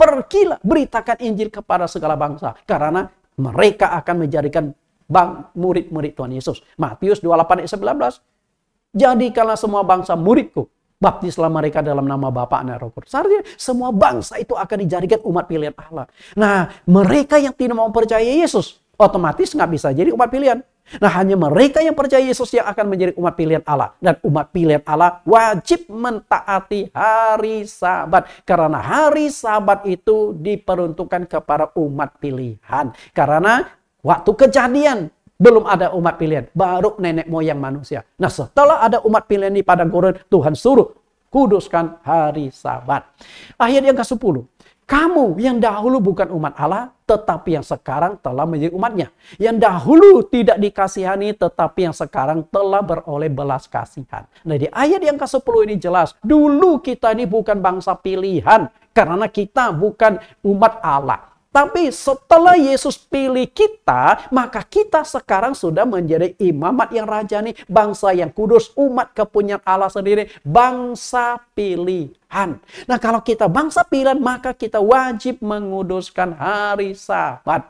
Pergilah, beritakan Injil kepada segala bangsa. Karena mereka akan menjadikan bang murid-murid Tuhan Yesus. Matius 28 ayat 19. Jadikanlah semua bangsa muridku. Baptislah mereka dalam nama Bapa dan Roh Kudus. Artinya semua bangsa itu akan dijadikan umat pilihan Allah. Nah, mereka yang tidak mau percaya Yesus otomatis nggak bisa jadi umat pilihan. Nah hanya mereka yang percaya Yesus yang akan menjadi umat pilihan Allah. Dan umat pilihan Allah wajib mentaati hari sabat. Karena hari sabat itu diperuntukkan kepada umat pilihan. Karena waktu kejadian belum ada umat pilihan. Baru nenek moyang manusia. Nah setelah ada umat pilihan di padang gurun, Tuhan suruh kuduskan hari sabat. Ayat yang ke-10. Kamu yang dahulu bukan umat Allah, tetapi yang sekarang telah menjadi umatnya. Yang dahulu tidak dikasihani, tetapi yang sekarang telah beroleh belas kasihan. Nah di ayat yang ke-10 ini jelas, dulu kita ini bukan bangsa pilihan, karena kita bukan umat Allah. Tapi setelah Yesus pilih kita, maka kita sekarang sudah menjadi imamat yang rajani, bangsa yang kudus, umat kepunyaan Allah sendiri, bangsa pilihan. Nah kalau kita bangsa pilihan, maka kita wajib menguduskan hari sabat.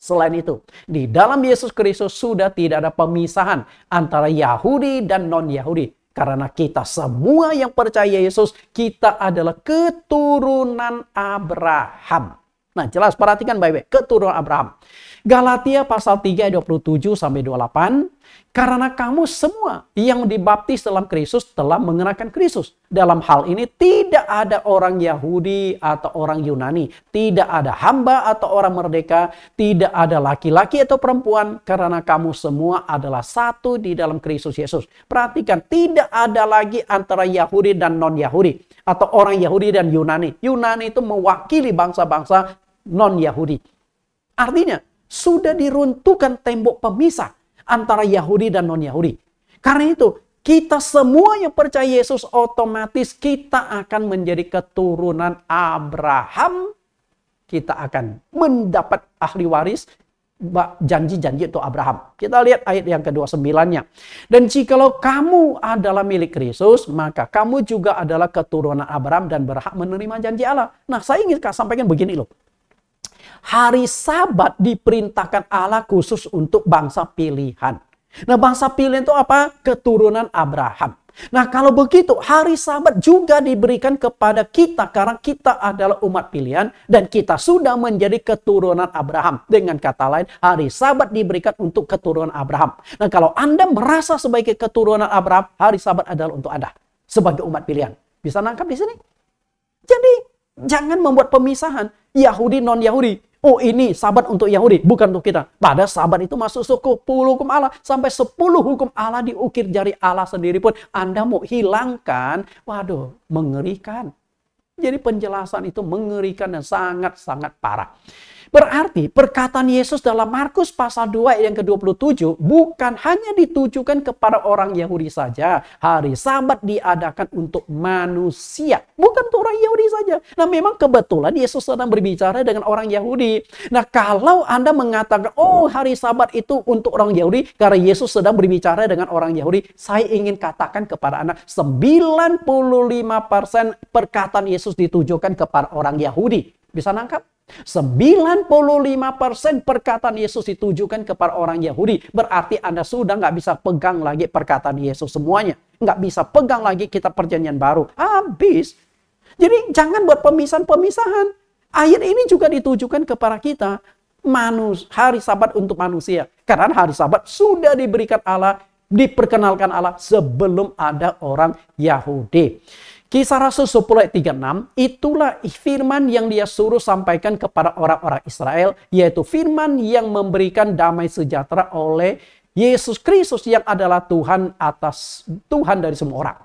Selain itu, di dalam Yesus Kristus sudah tidak ada pemisahan antara Yahudi dan non-Yahudi. Karena kita semua yang percaya Yesus, kita adalah keturunan Abraham. Nah, jelas perhatikan baik-baik keturunan Abraham. Galatia pasal 3 ayat 27 sampai 28, karena kamu semua yang dibaptis dalam Kristus telah mengenakan Kristus. Dalam hal ini tidak ada orang Yahudi atau orang Yunani, tidak ada hamba atau orang merdeka, tidak ada laki-laki atau perempuan karena kamu semua adalah satu di dalam Kristus Yesus. Perhatikan, tidak ada lagi antara Yahudi dan non-Yahudi atau orang Yahudi dan Yunani. Yunani itu mewakili bangsa-bangsa non-Yahudi. Artinya, sudah diruntuhkan tembok pemisah antara Yahudi dan non-Yahudi. Karena itu, kita semua yang percaya Yesus otomatis kita akan menjadi keturunan Abraham. Kita akan mendapat ahli waris janji-janji itu Abraham. Kita lihat ayat yang kedua sembilannya. nya Dan jikalau kamu adalah milik Kristus, maka kamu juga adalah keturunan Abraham dan berhak menerima janji Allah. Nah, saya ingin sampaikan begini loh. Hari sabat diperintahkan Allah khusus untuk bangsa pilihan. Nah, bangsa pilihan itu apa? Keturunan Abraham. Nah, kalau begitu, hari Sabat juga diberikan kepada kita karena kita adalah umat pilihan dan kita sudah menjadi keturunan Abraham. Dengan kata lain, hari Sabat diberikan untuk keturunan Abraham. Nah, kalau Anda merasa sebagai keturunan Abraham, hari Sabat adalah untuk Anda sebagai umat pilihan. Bisa nangkap di sini? Jadi, jangan membuat pemisahan Yahudi non Yahudi. Oh ini sabat untuk Yahudi, bukan untuk kita. Pada sabat itu masuk suku 10 hukum Allah. Sampai 10 hukum Allah diukir jari Allah sendiri pun. Anda mau hilangkan, waduh mengerikan. Jadi penjelasan itu mengerikan dan sangat-sangat parah. Berarti perkataan Yesus dalam Markus pasal 2 yang ke-27 bukan hanya ditujukan kepada orang Yahudi saja. Hari sabat diadakan untuk manusia, bukan untuk orang Yahudi saja. Nah memang kebetulan Yesus sedang berbicara dengan orang Yahudi. Nah kalau Anda mengatakan, oh hari sabat itu untuk orang Yahudi karena Yesus sedang berbicara dengan orang Yahudi, saya ingin katakan kepada Anda 95% perkataan Yesus ditujukan kepada orang Yahudi bisa nangkap? 95% perkataan Yesus ditujukan kepada orang Yahudi. Berarti Anda sudah nggak bisa pegang lagi perkataan Yesus semuanya. Nggak bisa pegang lagi kitab perjanjian baru. Habis. Jadi jangan buat pemisahan-pemisahan. Ayat ini juga ditujukan kepada kita. Manus, hari sabat untuk manusia. Karena hari sabat sudah diberikan Allah, diperkenalkan Allah sebelum ada orang Yahudi. Kisah Rasul 10 ayat 36, itulah firman yang dia suruh sampaikan kepada orang-orang Israel, yaitu firman yang memberikan damai sejahtera oleh Yesus Kristus yang adalah Tuhan atas Tuhan dari semua orang.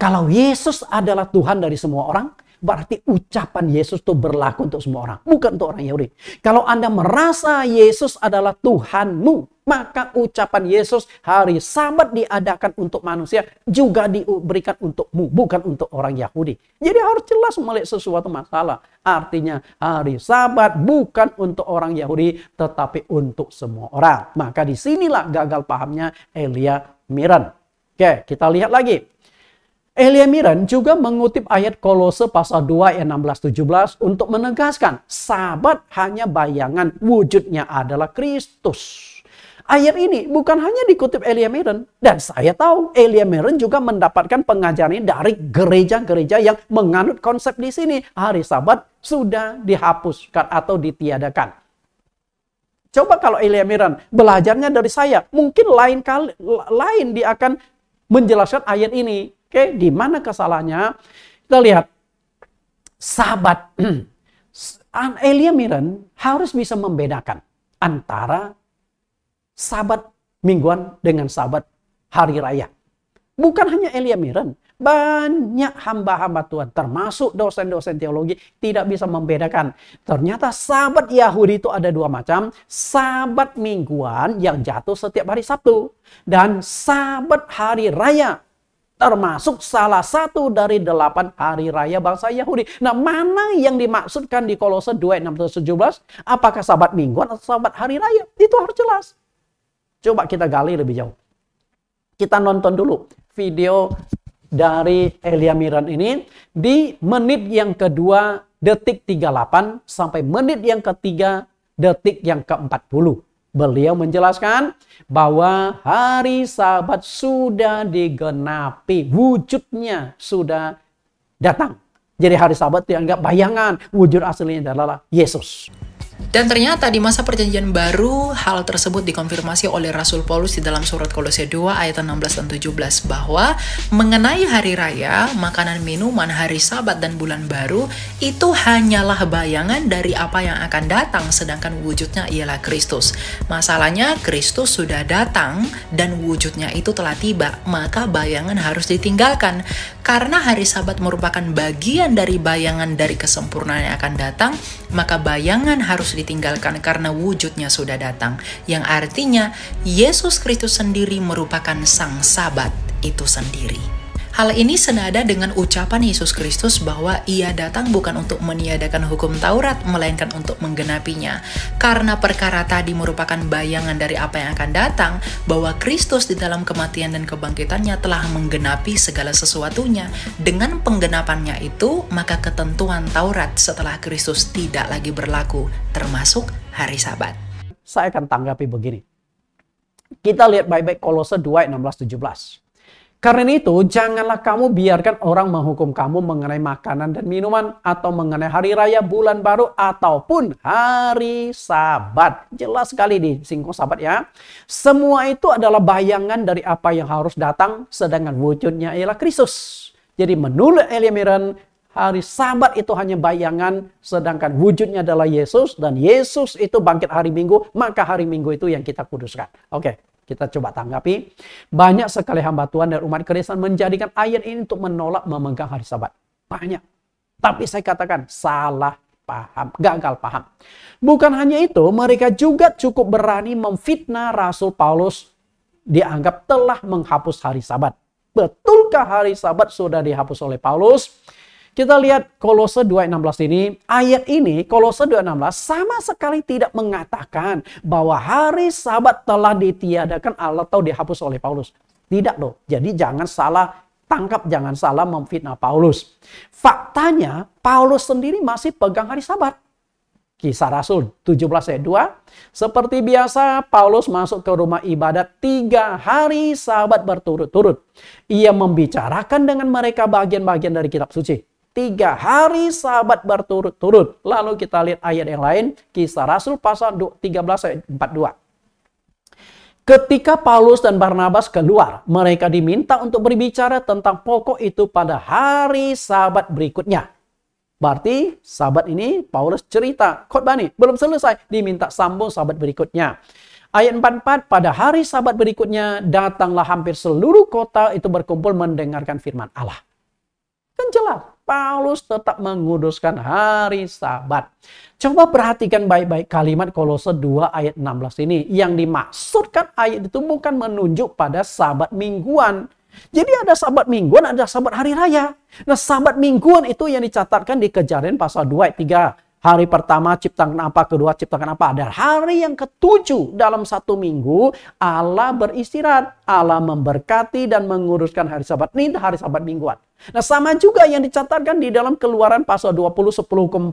Kalau Yesus adalah Tuhan dari semua orang, Berarti ucapan Yesus itu berlaku untuk semua orang, bukan untuk orang Yahudi. Kalau Anda merasa Yesus adalah Tuhanmu, maka ucapan Yesus hari sabat diadakan untuk manusia juga diberikan untukmu, bukan untuk orang Yahudi. Jadi harus jelas melihat sesuatu masalah. Artinya hari sabat bukan untuk orang Yahudi, tetapi untuk semua orang. Maka disinilah gagal pahamnya Elia Miran. Oke, kita lihat lagi. Elia Miran juga mengutip ayat Kolose pasal 2 ayat 16 17 untuk menegaskan sabat hanya bayangan wujudnya adalah Kristus. Ayat ini bukan hanya dikutip Elia Miran dan saya tahu Elia Miran juga mendapatkan pengajaran ini dari gereja-gereja yang menganut konsep di sini hari sabat sudah dihapuskan atau ditiadakan. Coba kalau Elia Miran belajarnya dari saya, mungkin lain kali lain dia akan menjelaskan ayat ini Oke, di mana kesalahannya? Kita lihat sahabat <clears throat> Elia Miren harus bisa membedakan antara sahabat mingguan dengan sahabat hari raya. Bukan hanya Elia Miren, banyak hamba-hamba Tuhan termasuk dosen-dosen teologi tidak bisa membedakan. Ternyata sahabat Yahudi itu ada dua macam, sahabat mingguan yang jatuh setiap hari Sabtu dan sahabat hari raya termasuk salah satu dari delapan hari raya bangsa Yahudi. Nah, mana yang dimaksudkan di Kolose 2 6 17? Apakah sabat mingguan atau sabat hari raya? Itu harus jelas. Coba kita gali lebih jauh. Kita nonton dulu video dari Elia Miran ini di menit yang kedua detik 38 sampai menit yang ketiga detik yang ke-40. Beliau menjelaskan bahwa hari sabat sudah digenapi, wujudnya sudah datang. Jadi hari sabat dianggap bayangan, wujud aslinya adalah Yesus. Dan ternyata di masa perjanjian baru, hal tersebut dikonfirmasi oleh Rasul Paulus di dalam surat Kolose 2 ayat 16 dan 17 bahwa mengenai hari raya, makanan minuman, hari sabat dan bulan baru itu hanyalah bayangan dari apa yang akan datang sedangkan wujudnya ialah Kristus. Masalahnya Kristus sudah datang dan wujudnya itu telah tiba, maka bayangan harus ditinggalkan karena hari sabat merupakan bagian dari bayangan dari kesempurnaan yang akan datang, maka bayangan harus harus ditinggalkan karena wujudnya sudah datang, yang artinya Yesus Kristus sendiri merupakan Sang Sabat itu sendiri. Hal ini senada dengan ucapan Yesus Kristus bahwa ia datang bukan untuk meniadakan hukum Taurat, melainkan untuk menggenapinya. Karena perkara tadi merupakan bayangan dari apa yang akan datang, bahwa Kristus di dalam kematian dan kebangkitannya telah menggenapi segala sesuatunya. Dengan penggenapannya itu, maka ketentuan Taurat setelah Kristus tidak lagi berlaku, termasuk hari sabat. Saya akan tanggapi begini. Kita lihat baik-baik kolose 2, 16, 17 karena itu, janganlah kamu biarkan orang menghukum kamu mengenai makanan dan minuman, atau mengenai hari raya, bulan baru, ataupun hari Sabat. Jelas sekali di singkong Sabat ya. Semua itu adalah bayangan dari apa yang harus datang, sedangkan wujudnya ialah Kristus. Jadi menurut Elimiran, hari Sabat itu hanya bayangan, sedangkan wujudnya adalah Yesus, dan Yesus itu bangkit hari Minggu, maka hari Minggu itu yang kita kuduskan. Oke. Okay. Kita coba tanggapi. Banyak sekali hamba Tuhan dan umat Kristen menjadikan ayat ini untuk menolak memegang hari sabat. Banyak. Tapi saya katakan salah paham, gagal paham. Bukan hanya itu, mereka juga cukup berani memfitnah Rasul Paulus dianggap telah menghapus hari sabat. Betulkah hari sabat sudah dihapus oleh Paulus? Kita lihat Kolose 2:16 ini, ayat ini Kolose 2:16 sama sekali tidak mengatakan bahwa hari Sabat telah ditiadakan Allah atau dihapus oleh Paulus. Tidak loh. Jadi jangan salah tangkap jangan salah memfitnah Paulus. Faktanya Paulus sendiri masih pegang hari Sabat. Kisah Rasul 17 ayat 2. Seperti biasa Paulus masuk ke rumah ibadat tiga hari sabat berturut-turut. Ia membicarakan dengan mereka bagian-bagian dari kitab suci tiga hari sahabat berturut-turut. Lalu kita lihat ayat yang lain, kisah Rasul pasal 13 ayat 42. Ketika Paulus dan Barnabas keluar, mereka diminta untuk berbicara tentang pokok itu pada hari sahabat berikutnya. Berarti sahabat ini Paulus cerita, khotbah nih, belum selesai, diminta sambung sahabat berikutnya. Ayat 44, pada hari sahabat berikutnya datanglah hampir seluruh kota itu berkumpul mendengarkan firman Allah. Kan jelas, Paulus tetap menguduskan hari Sabat. Coba perhatikan baik-baik kalimat Kolose 2 ayat 16 ini. Yang dimaksudkan ayat itu bukan menunjuk pada sabat mingguan. Jadi ada sabat mingguan, ada sabat hari raya. Nah sabat mingguan itu yang dicatatkan di kejadian pasal 2 ayat 3. Hari pertama ciptakan apa, kedua ciptakan apa. Dan hari yang ketujuh dalam satu minggu Allah beristirahat. Allah memberkati dan menguruskan hari sabat. Ini hari sabat mingguan. Nah sama juga yang dicatatkan di dalam keluaran pasal 20, 10 hukum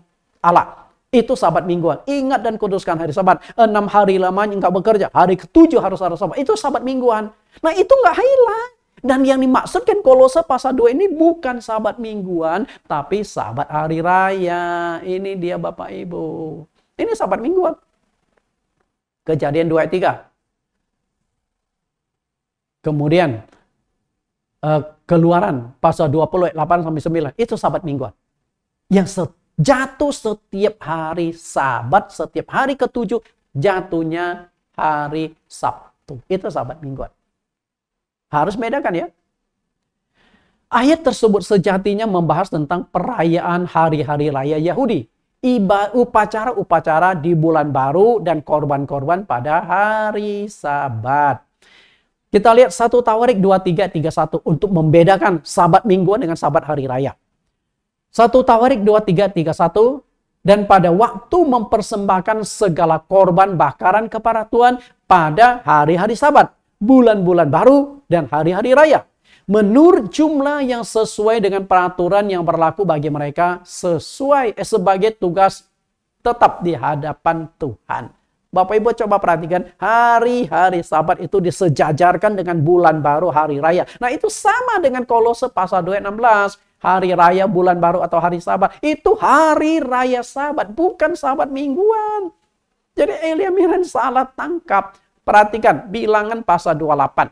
Allah. Itu sabat mingguan. Ingat dan kuduskan hari sabat. Enam hari lamanya engkau bekerja. Hari ketujuh harus harus sabat. Itu sabat mingguan. Nah itu nggak hilang. Dan yang dimaksudkan kolose pasal 2 ini bukan sahabat mingguan, tapi sahabat hari raya. Ini dia Bapak Ibu. Ini sahabat mingguan. Kejadian 2 ayat 3. Kemudian uh, keluaran pasal 20 ayat 8 sampai 9. Itu sahabat mingguan. Yang jatuh setiap hari sahabat, setiap hari ketujuh jatuhnya hari Sabtu. Itu sahabat mingguan. Harus bedakan ya. Ayat tersebut sejatinya membahas tentang perayaan hari-hari raya Yahudi. Upacara-upacara di bulan baru dan korban-korban pada hari sabat. Kita lihat satu Tawarik 2331 untuk membedakan sabat mingguan dengan sabat hari raya. satu Tawarik 2331 dan pada waktu mempersembahkan segala korban bakaran kepada Tuhan pada hari-hari sabat, bulan-bulan baru dan hari-hari raya menurut jumlah yang sesuai dengan peraturan yang berlaku bagi mereka sesuai eh, sebagai tugas tetap di hadapan Tuhan. Bapak Ibu coba perhatikan hari-hari sabat itu disejajarkan dengan bulan baru hari raya. Nah itu sama dengan kolose pasal 2 ayat 16. Hari raya bulan baru atau hari sabat. Itu hari raya sabat bukan sabat mingguan. Jadi Elia Miran salah tangkap. Perhatikan bilangan pasal 28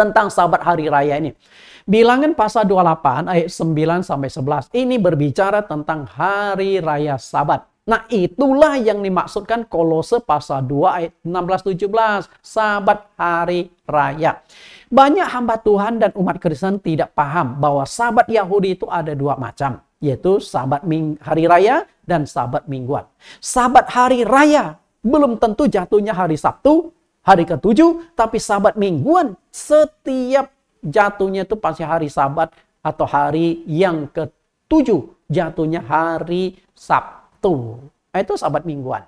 tentang sahabat hari raya ini. Bilangan pasal 28 ayat 9 sampai 11 ini berbicara tentang hari raya sabat. Nah, itulah yang dimaksudkan Kolose pasal 2 ayat 16 17, sabat hari raya. Banyak hamba Tuhan dan umat Kristen tidak paham bahwa sabat Yahudi itu ada dua macam, yaitu sabat hari raya dan sabat mingguan. Sabat hari raya belum tentu jatuhnya hari Sabtu hari ketujuh, tapi sabat mingguan setiap jatuhnya itu pasti hari sabat atau hari yang ketujuh jatuhnya hari Sabtu. Nah, itu sabat mingguan.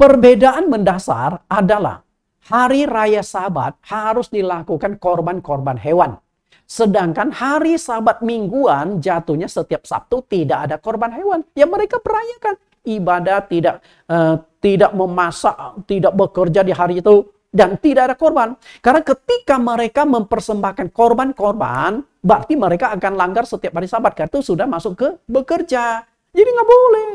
Perbedaan mendasar adalah hari raya sabat harus dilakukan korban-korban hewan. Sedangkan hari sabat mingguan jatuhnya setiap Sabtu tidak ada korban hewan. Ya mereka perayakan ibadah tidak uh, tidak memasak, tidak bekerja di hari itu, dan tidak ada korban. Karena ketika mereka mempersembahkan korban-korban, berarti mereka akan langgar setiap hari sabat. Karena itu sudah masuk ke bekerja. Jadi nggak boleh.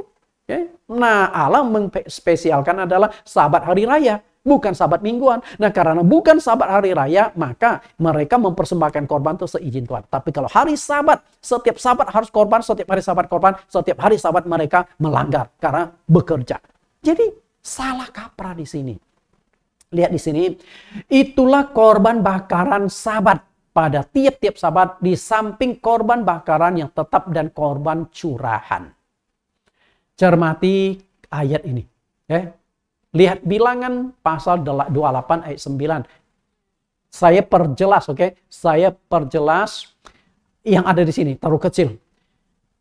Ya. Nah, Allah mengspesialkan adalah sabat hari raya, bukan sabat mingguan. Nah, karena bukan sabat hari raya, maka mereka mempersembahkan korban itu seizin Tuhan. Tapi kalau hari sabat, setiap sabat harus korban, setiap hari sabat korban, setiap hari sabat mereka melanggar karena bekerja. Jadi salah kaprah di sini. Lihat di sini, itulah korban bakaran sabat pada tiap-tiap sabat di samping korban bakaran yang tetap dan korban curahan. Cermati ayat ini. Ya. Lihat bilangan pasal 28 ayat 9. Saya perjelas, oke. Okay? Saya perjelas yang ada di sini, taruh kecil.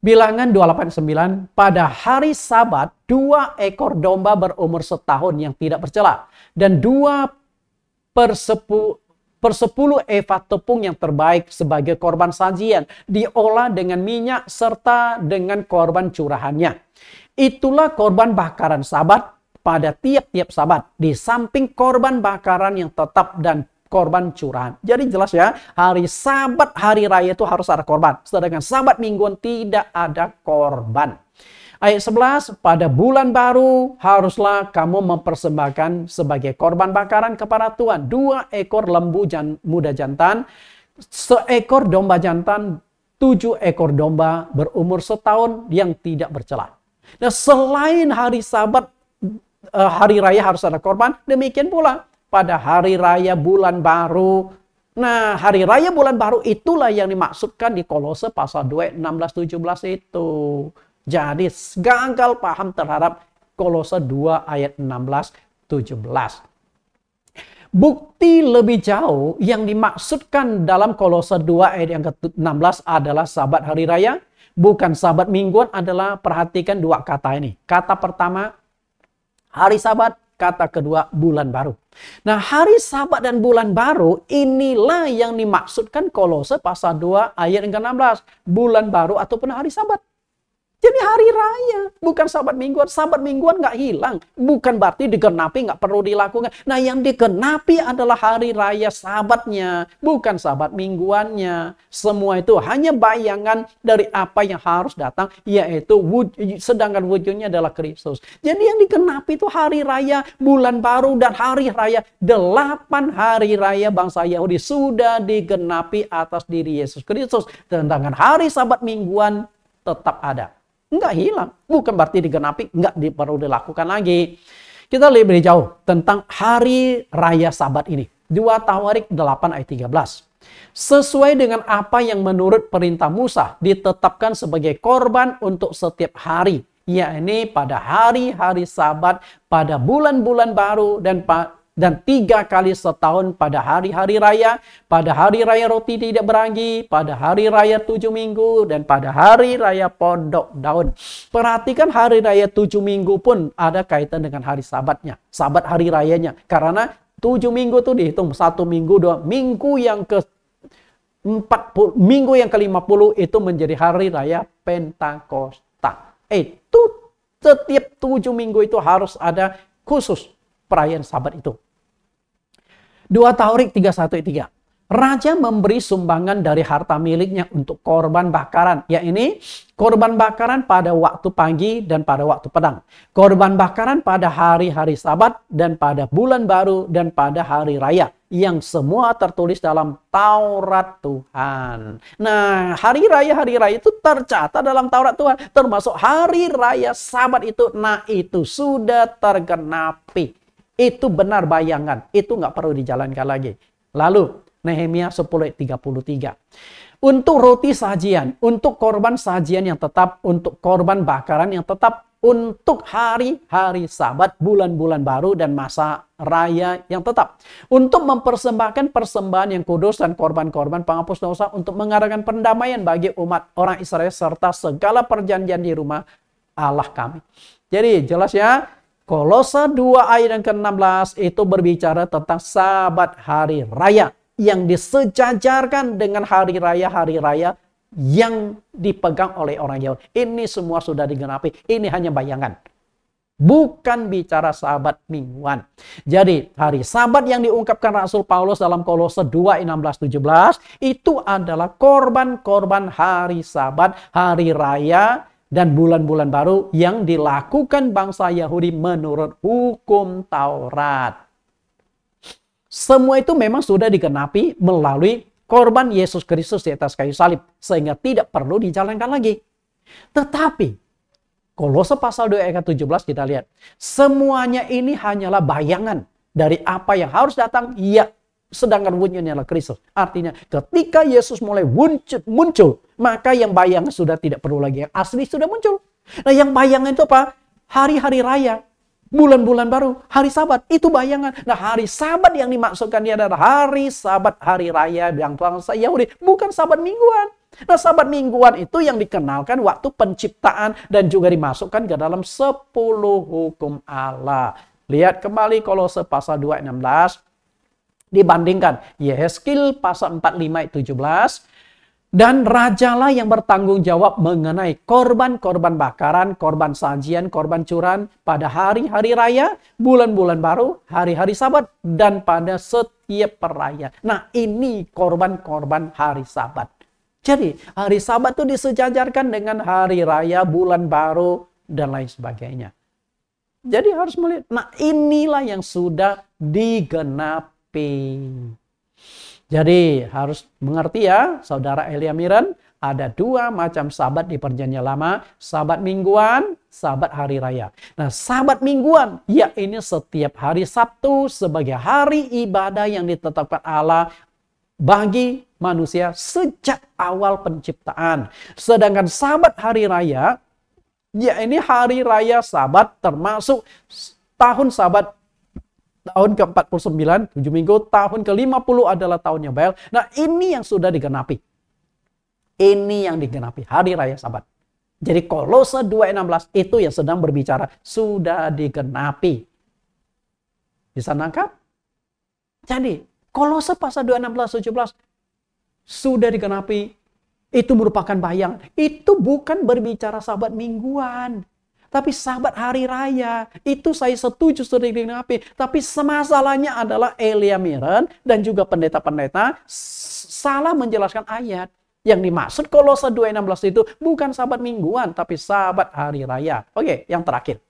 Bilangan 289, pada hari sabat, dua ekor domba berumur setahun yang tidak bercela dan dua persepuluh persepuluh eva tepung yang terbaik sebagai korban sajian, diolah dengan minyak serta dengan korban curahannya. Itulah korban bakaran sabat pada tiap-tiap sabat, di samping korban bakaran yang tetap dan korban curahan. Jadi jelas ya, hari sabat, hari raya itu harus ada korban. Sedangkan sabat mingguan tidak ada korban. Ayat 11, pada bulan baru haruslah kamu mempersembahkan sebagai korban bakaran kepada Tuhan. Dua ekor lembu jan, muda jantan, seekor domba jantan, tujuh ekor domba berumur setahun yang tidak bercelah. Nah selain hari sabat, eh, hari raya harus ada korban, demikian pula pada hari raya bulan baru. Nah, hari raya bulan baru itulah yang dimaksudkan di Kolose pasal 2 16 17 itu. Jadi gagal paham terhadap Kolose 2 ayat 16 17 bukti lebih jauh yang dimaksudkan dalam Kolose 2 ayat yang ke-16 adalah sabat hari raya, bukan sabat mingguan adalah perhatikan dua kata ini. Kata pertama hari sabat, kata kedua bulan baru. Nah hari sabat dan bulan baru inilah yang dimaksudkan kolose pasal 2 ayat yang ke-16. Bulan baru ataupun hari sabat. Jadi hari raya, bukan sabat mingguan. Sabat mingguan nggak hilang. Bukan berarti digenapi nggak perlu dilakukan. Nah yang digenapi adalah hari raya sabatnya, bukan sabat mingguannya. Semua itu hanya bayangan dari apa yang harus datang, yaitu wuj- sedangkan wujudnya adalah Kristus. Jadi yang digenapi itu hari raya, bulan baru, dan hari raya. Delapan hari raya bangsa Yahudi sudah digenapi atas diri Yesus Kristus. Sedangkan hari sabat mingguan tetap ada. Enggak hilang. Bukan berarti digenapi, enggak perlu dilakukan lagi. Kita lebih jauh tentang hari raya sabat ini. 2 Tawarik 8 ayat 13. Sesuai dengan apa yang menurut perintah Musa ditetapkan sebagai korban untuk setiap hari, yakni pada hari-hari sabat, pada bulan-bulan baru, dan dan tiga kali setahun pada hari-hari raya, pada hari raya roti tidak beranggi, pada hari raya tujuh minggu, dan pada hari raya pondok daun. Perhatikan hari raya tujuh minggu pun ada kaitan dengan hari sabatnya, sabat hari rayanya. Karena tujuh minggu itu dihitung satu minggu, dua minggu yang ke 40, minggu yang ke lima puluh itu menjadi hari raya Pentakosta. Itu eh, setiap tujuh minggu itu harus ada khusus perayaan sabat itu. Dua Taurik 31:3. Raja memberi sumbangan dari harta miliknya untuk korban bakaran, yakni korban bakaran pada waktu pagi dan pada waktu petang, korban bakaran pada hari-hari Sabat dan pada bulan baru dan pada hari raya yang semua tertulis dalam Taurat Tuhan. Nah, hari raya hari raya itu tercatat dalam Taurat Tuhan, termasuk hari raya Sabat itu. Nah, itu sudah tergenapi itu benar bayangan. Itu nggak perlu dijalankan lagi. Lalu, Nehemia 10 ayat 33. Untuk roti sajian, untuk korban sajian yang tetap, untuk korban bakaran yang tetap, untuk hari-hari sabat, bulan-bulan baru, dan masa raya yang tetap. Untuk mempersembahkan persembahan yang kudus dan korban-korban penghapus dosa untuk mengadakan pendamaian bagi umat orang Israel serta segala perjanjian di rumah Allah kami. Jadi jelas ya, Kolose 2 ayat yang ke-16 itu berbicara tentang sabat hari raya yang disejajarkan dengan hari raya-hari raya yang dipegang oleh orang Yahudi. Ini semua sudah digenapi. Ini hanya bayangan. Bukan bicara sabat mingguan. Jadi hari sabat yang diungkapkan Rasul Paulus dalam kolose 2, 16, 17. Itu adalah korban-korban hari sabat, hari raya dan bulan-bulan baru yang dilakukan bangsa Yahudi menurut hukum Taurat. Semua itu memang sudah dikenapi melalui korban Yesus Kristus di atas kayu salib sehingga tidak perlu dijalankan lagi. Tetapi Kolose pasal 2 ayat 17 kita lihat, semuanya ini hanyalah bayangan dari apa yang harus datang, ya Sedangkan wujudnya adalah Kristus. Artinya ketika Yesus mulai muncul, muncul, maka yang bayangan sudah tidak perlu lagi. Yang asli sudah muncul. Nah yang bayangan itu apa? Hari-hari raya. Bulan-bulan baru, hari sabat, itu bayangan. Nah hari sabat yang dimaksudkan dia adalah hari sabat, hari raya yang bangsa Yahudi. Bukan sabat mingguan. Nah sabat mingguan itu yang dikenalkan waktu penciptaan dan juga dimasukkan ke dalam 10 hukum Allah. Lihat kembali kalau sepasal 2 16 dibandingkan Yeskil pasal 45 ayat 17 dan rajalah yang bertanggung jawab mengenai korban-korban bakaran, korban sajian, korban curan pada hari-hari raya, bulan-bulan baru, hari-hari sabat, dan pada setiap perayaan. Nah ini korban-korban hari sabat. Jadi hari sabat itu disejajarkan dengan hari raya, bulan baru, dan lain sebagainya. Jadi harus melihat, nah inilah yang sudah digenapi jadi harus mengerti ya, saudara Elia Miran, ada dua macam sabat di perjanjian lama, sabat mingguan, sabat hari raya. Nah, sabat mingguan, ya ini setiap hari Sabtu sebagai hari ibadah yang ditetapkan Allah bagi manusia sejak awal penciptaan. Sedangkan sabat hari raya, ya ini hari raya sabat termasuk tahun sabat tahun ke-49, 7 minggu, tahun ke-50 adalah tahunnya baik. Nah, ini yang sudah digenapi. Ini yang digenapi hari raya Sabat. Jadi Kolose 2:16 itu yang sedang berbicara sudah digenapi. Bisa nangkap? Jadi Kolose pasal 2:16 17 sudah digenapi itu merupakan bayangan. Itu bukan berbicara sahabat mingguan. Tapi sahabat hari raya, itu saya setuju sering digenapi. Tapi semasalahnya adalah Elia Miran dan juga pendeta-pendeta salah menjelaskan ayat. Yang dimaksud Kolose 2.16 itu bukan sahabat mingguan, tapi sahabat hari raya. Oke, yang terakhir.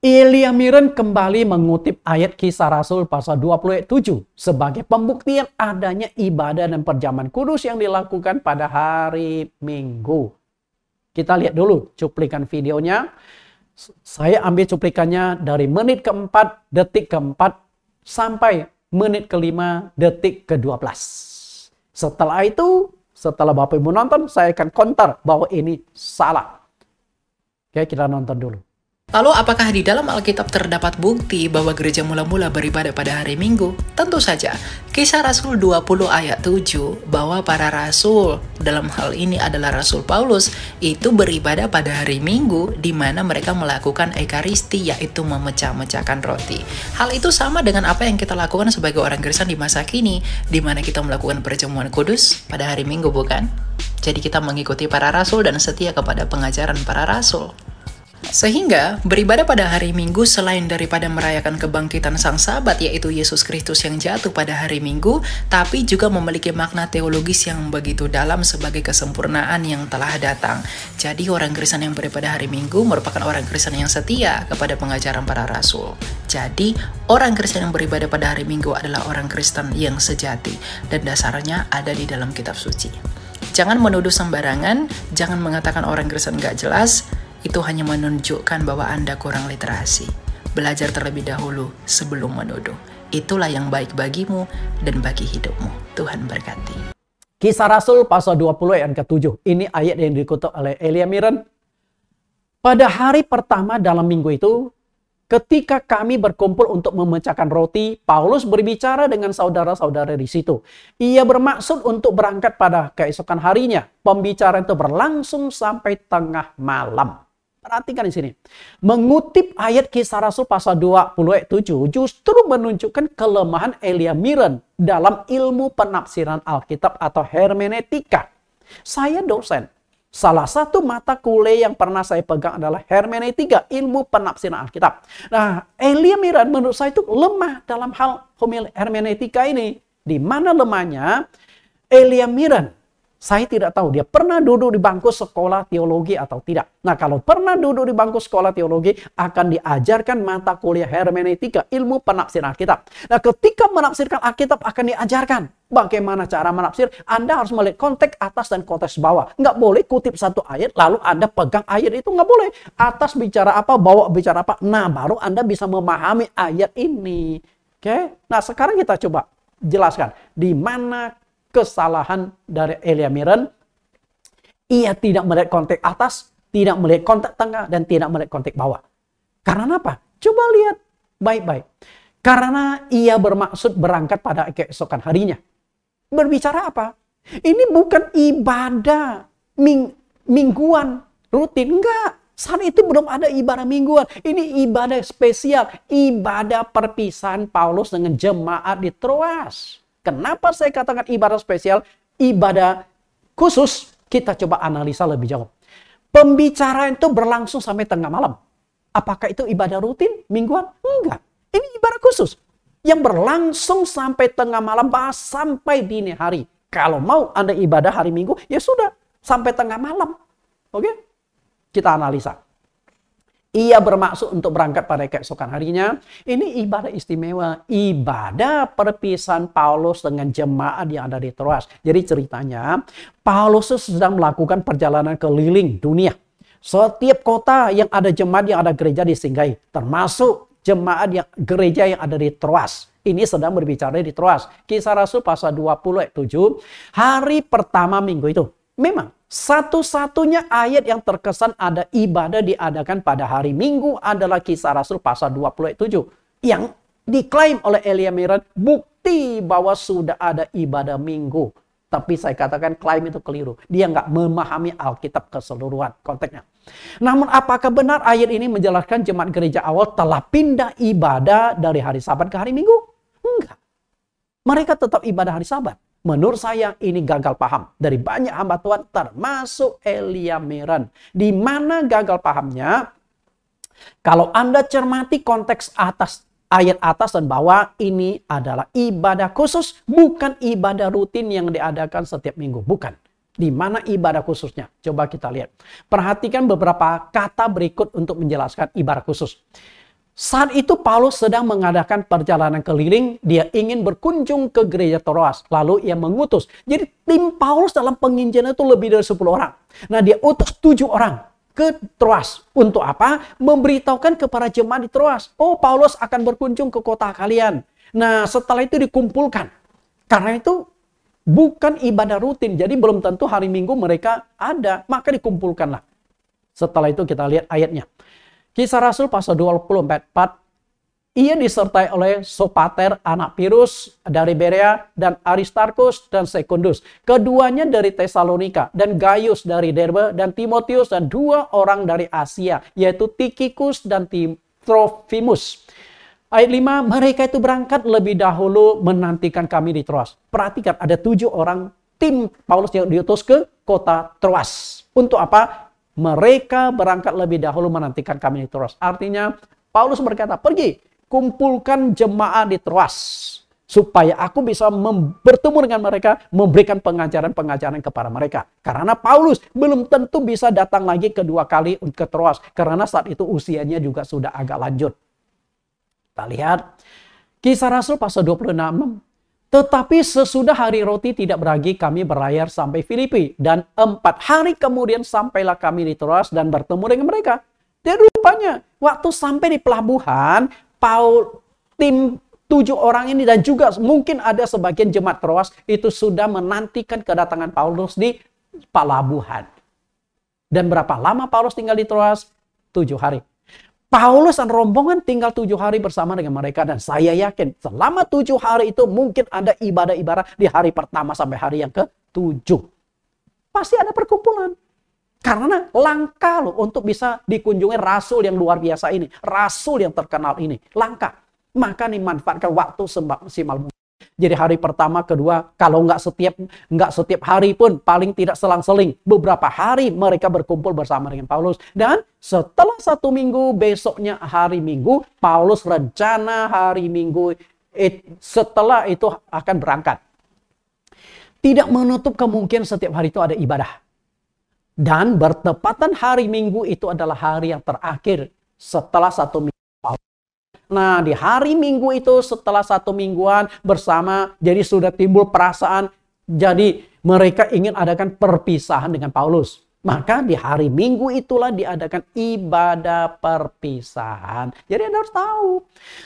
Elia Miran kembali mengutip ayat kisah Rasul pasal 27 sebagai pembuktian adanya ibadah dan perjaman kudus yang dilakukan pada hari Minggu. Kita lihat dulu cuplikan videonya. Saya ambil cuplikannya dari menit keempat, detik keempat, sampai menit kelima, detik ke-12. Setelah itu, setelah Bapak Ibu nonton, saya akan konter bahwa ini salah. Oke, kita nonton dulu. Lalu apakah di dalam Alkitab terdapat bukti bahwa gereja mula-mula beribadah pada hari Minggu? Tentu saja. Kisah Rasul 20 ayat 7 bahwa para rasul dalam hal ini adalah Rasul Paulus itu beribadah pada hari Minggu di mana mereka melakukan ekaristi yaitu memecah-mecahkan roti. Hal itu sama dengan apa yang kita lakukan sebagai orang Kristen di masa kini di mana kita melakukan perjamuan kudus pada hari Minggu bukan? Jadi kita mengikuti para rasul dan setia kepada pengajaran para rasul. Sehingga, beribadah pada hari Minggu selain daripada merayakan kebangkitan sang Sabat yaitu Yesus Kristus yang jatuh pada hari Minggu, tapi juga memiliki makna teologis yang begitu dalam sebagai kesempurnaan yang telah datang. Jadi orang Kristen yang beribadah hari Minggu merupakan orang Kristen yang setia kepada pengajaran para rasul. Jadi, orang Kristen yang beribadah pada hari Minggu adalah orang Kristen yang sejati dan dasarnya ada di dalam kitab suci. Jangan menuduh sembarangan, jangan mengatakan orang Kristen gak jelas, itu hanya menunjukkan bahwa Anda kurang literasi. Belajar terlebih dahulu sebelum menuduh. Itulah yang baik bagimu dan bagi hidupmu. Tuhan berkati. Kisah Rasul pasal 20 ayat ke-7. Ini ayat yang dikutuk oleh Elia Miran. Pada hari pertama dalam minggu itu, ketika kami berkumpul untuk memecahkan roti, Paulus berbicara dengan saudara-saudara di situ. Ia bermaksud untuk berangkat pada keesokan harinya. Pembicaraan itu berlangsung sampai tengah malam. Perhatikan di sini. Mengutip ayat kisah Rasul pasal 20 ayat 7 justru menunjukkan kelemahan Elia Miren dalam ilmu penafsiran Alkitab atau hermeneutika. Saya dosen. Salah satu mata kuliah yang pernah saya pegang adalah hermeneutika, ilmu penafsiran Alkitab. Nah, Elia Miran menurut saya itu lemah dalam hal hermeneutika ini. Di mana lemahnya? Elia Miran saya tidak tahu dia pernah duduk di bangku sekolah teologi atau tidak. Nah kalau pernah duduk di bangku sekolah teologi akan diajarkan mata kuliah hermeneutika ilmu penafsiran Alkitab. Nah ketika menafsirkan Alkitab akan diajarkan. Bagaimana cara menafsir? Anda harus melihat konteks atas dan konteks bawah. Nggak boleh kutip satu ayat lalu Anda pegang ayat itu nggak boleh. Atas bicara apa, bawah bicara apa. Nah baru Anda bisa memahami ayat ini. Oke, nah sekarang kita coba jelaskan di mana kesalahan dari Elia Miran. Ia tidak melihat konteks atas, tidak melihat konteks tengah, dan tidak melihat konteks bawah. Karena apa? Coba lihat baik-baik. Karena ia bermaksud berangkat pada keesokan harinya. Berbicara apa? Ini bukan ibadah ming mingguan rutin. Enggak. Saat itu belum ada ibadah mingguan. Ini ibadah spesial. Ibadah perpisahan Paulus dengan jemaat di Troas. Kenapa saya katakan ibadah spesial, ibadah khusus? Kita coba analisa lebih jauh. Pembicaraan itu berlangsung sampai tengah malam. Apakah itu ibadah rutin mingguan? Enggak. Ini ibadah khusus yang berlangsung sampai tengah malam bahas sampai dini hari. Kalau mau Anda ibadah hari Minggu, ya sudah sampai tengah malam. Oke? Kita analisa ia bermaksud untuk berangkat pada keesokan harinya. Ini ibadah istimewa, ibadah perpisahan Paulus dengan jemaat yang ada di Troas. Jadi ceritanya, Paulus sedang melakukan perjalanan keliling dunia. Setiap kota yang ada jemaat yang ada gereja disinggahi, termasuk jemaat yang gereja yang ada di Troas. Ini sedang berbicara di Troas. Kisah Rasul pasal 20 hari pertama minggu itu Memang satu-satunya ayat yang terkesan ada ibadah diadakan pada hari Minggu adalah kisah Rasul pasal 27 yang diklaim oleh Elia meran bukti bahwa sudah ada ibadah Minggu. Tapi saya katakan klaim itu keliru. Dia nggak memahami Alkitab keseluruhan konteksnya. Namun apakah benar ayat ini menjelaskan jemaat gereja awal telah pindah ibadah dari hari sabat ke hari minggu? Enggak. Mereka tetap ibadah hari sabat. Menurut saya ini gagal paham dari banyak hamba Tuhan termasuk Elia Meran. Di mana gagal pahamnya? Kalau Anda cermati konteks atas ayat atas dan bawah ini adalah ibadah khusus bukan ibadah rutin yang diadakan setiap minggu, bukan. Di mana ibadah khususnya? Coba kita lihat. Perhatikan beberapa kata berikut untuk menjelaskan ibadah khusus. Saat itu Paulus sedang mengadakan perjalanan keliling, dia ingin berkunjung ke gereja Troas, lalu ia mengutus. Jadi tim Paulus dalam penginjilan itu lebih dari 10 orang. Nah dia utus 7 orang ke Troas. Untuk apa? Memberitahukan kepada jemaat di Troas. Oh Paulus akan berkunjung ke kota kalian. Nah setelah itu dikumpulkan. Karena itu bukan ibadah rutin. Jadi belum tentu hari Minggu mereka ada. Maka dikumpulkanlah. Setelah itu kita lihat ayatnya. Kisah Rasul pasal 24, ia disertai oleh Sopater anak Pirus dari Berea dan Aristarkus dan Sekundus. Keduanya dari Tesalonika dan Gaius dari Derbe dan Timotius dan dua orang dari Asia yaitu Tikikus dan Tim Trofimus. Ayat 5, mereka itu berangkat lebih dahulu menantikan kami di Troas. Perhatikan ada tujuh orang tim Paulus yang diutus ke kota Troas. Untuk apa? mereka berangkat lebih dahulu menantikan kami di Troas. Artinya Paulus berkata, pergi kumpulkan jemaah di Troas supaya aku bisa bertemu dengan mereka, memberikan pengajaran-pengajaran kepada mereka. Karena Paulus belum tentu bisa datang lagi kedua kali ke Troas, karena saat itu usianya juga sudah agak lanjut. Kita lihat, kisah Rasul pasal 26 tetapi sesudah hari roti tidak beragi, kami berlayar sampai Filipi. Dan empat hari kemudian sampailah kami di Troas dan bertemu dengan mereka. Dia rupanya, waktu sampai di pelabuhan, Paul, tim tujuh orang ini dan juga mungkin ada sebagian jemaat Troas itu sudah menantikan kedatangan Paulus di pelabuhan. Dan berapa lama Paulus tinggal di Troas? Tujuh hari. Paulus dan rombongan tinggal tujuh hari bersama dengan mereka dan saya yakin selama tujuh hari itu mungkin ada ibadah-ibadah di hari pertama sampai hari yang ketujuh Pasti ada perkumpulan. Karena langka loh untuk bisa dikunjungi rasul yang luar biasa ini. Rasul yang terkenal ini. Langka. Maka nih manfaatkan waktu semaksimal mungkin. Jadi hari pertama, kedua, kalau nggak setiap nggak setiap hari pun paling tidak selang-seling beberapa hari mereka berkumpul bersama dengan Paulus. Dan setelah satu minggu besoknya hari Minggu, Paulus rencana hari Minggu it, setelah itu akan berangkat. Tidak menutup kemungkinan setiap hari itu ada ibadah. Dan bertepatan hari Minggu itu adalah hari yang terakhir setelah satu minggu Nah, di hari Minggu itu setelah satu mingguan bersama, jadi sudah timbul perasaan. Jadi mereka ingin adakan perpisahan dengan Paulus. Maka di hari Minggu itulah diadakan ibadah perpisahan. Jadi Anda harus tahu.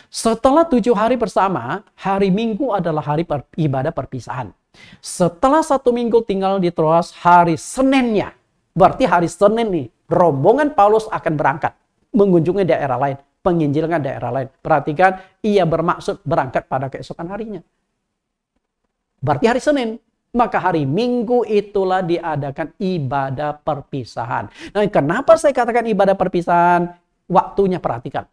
Setelah tujuh hari bersama, hari Minggu adalah hari per, ibadah perpisahan. Setelah satu minggu tinggal di Troas, hari Seninnya. Berarti hari Senin nih, rombongan Paulus akan berangkat mengunjungi daerah lain penginjilan daerah lain. Perhatikan, ia bermaksud berangkat pada keesokan harinya. Berarti hari Senin. Maka hari Minggu itulah diadakan ibadah perpisahan. Nah, kenapa saya katakan ibadah perpisahan? Waktunya perhatikan.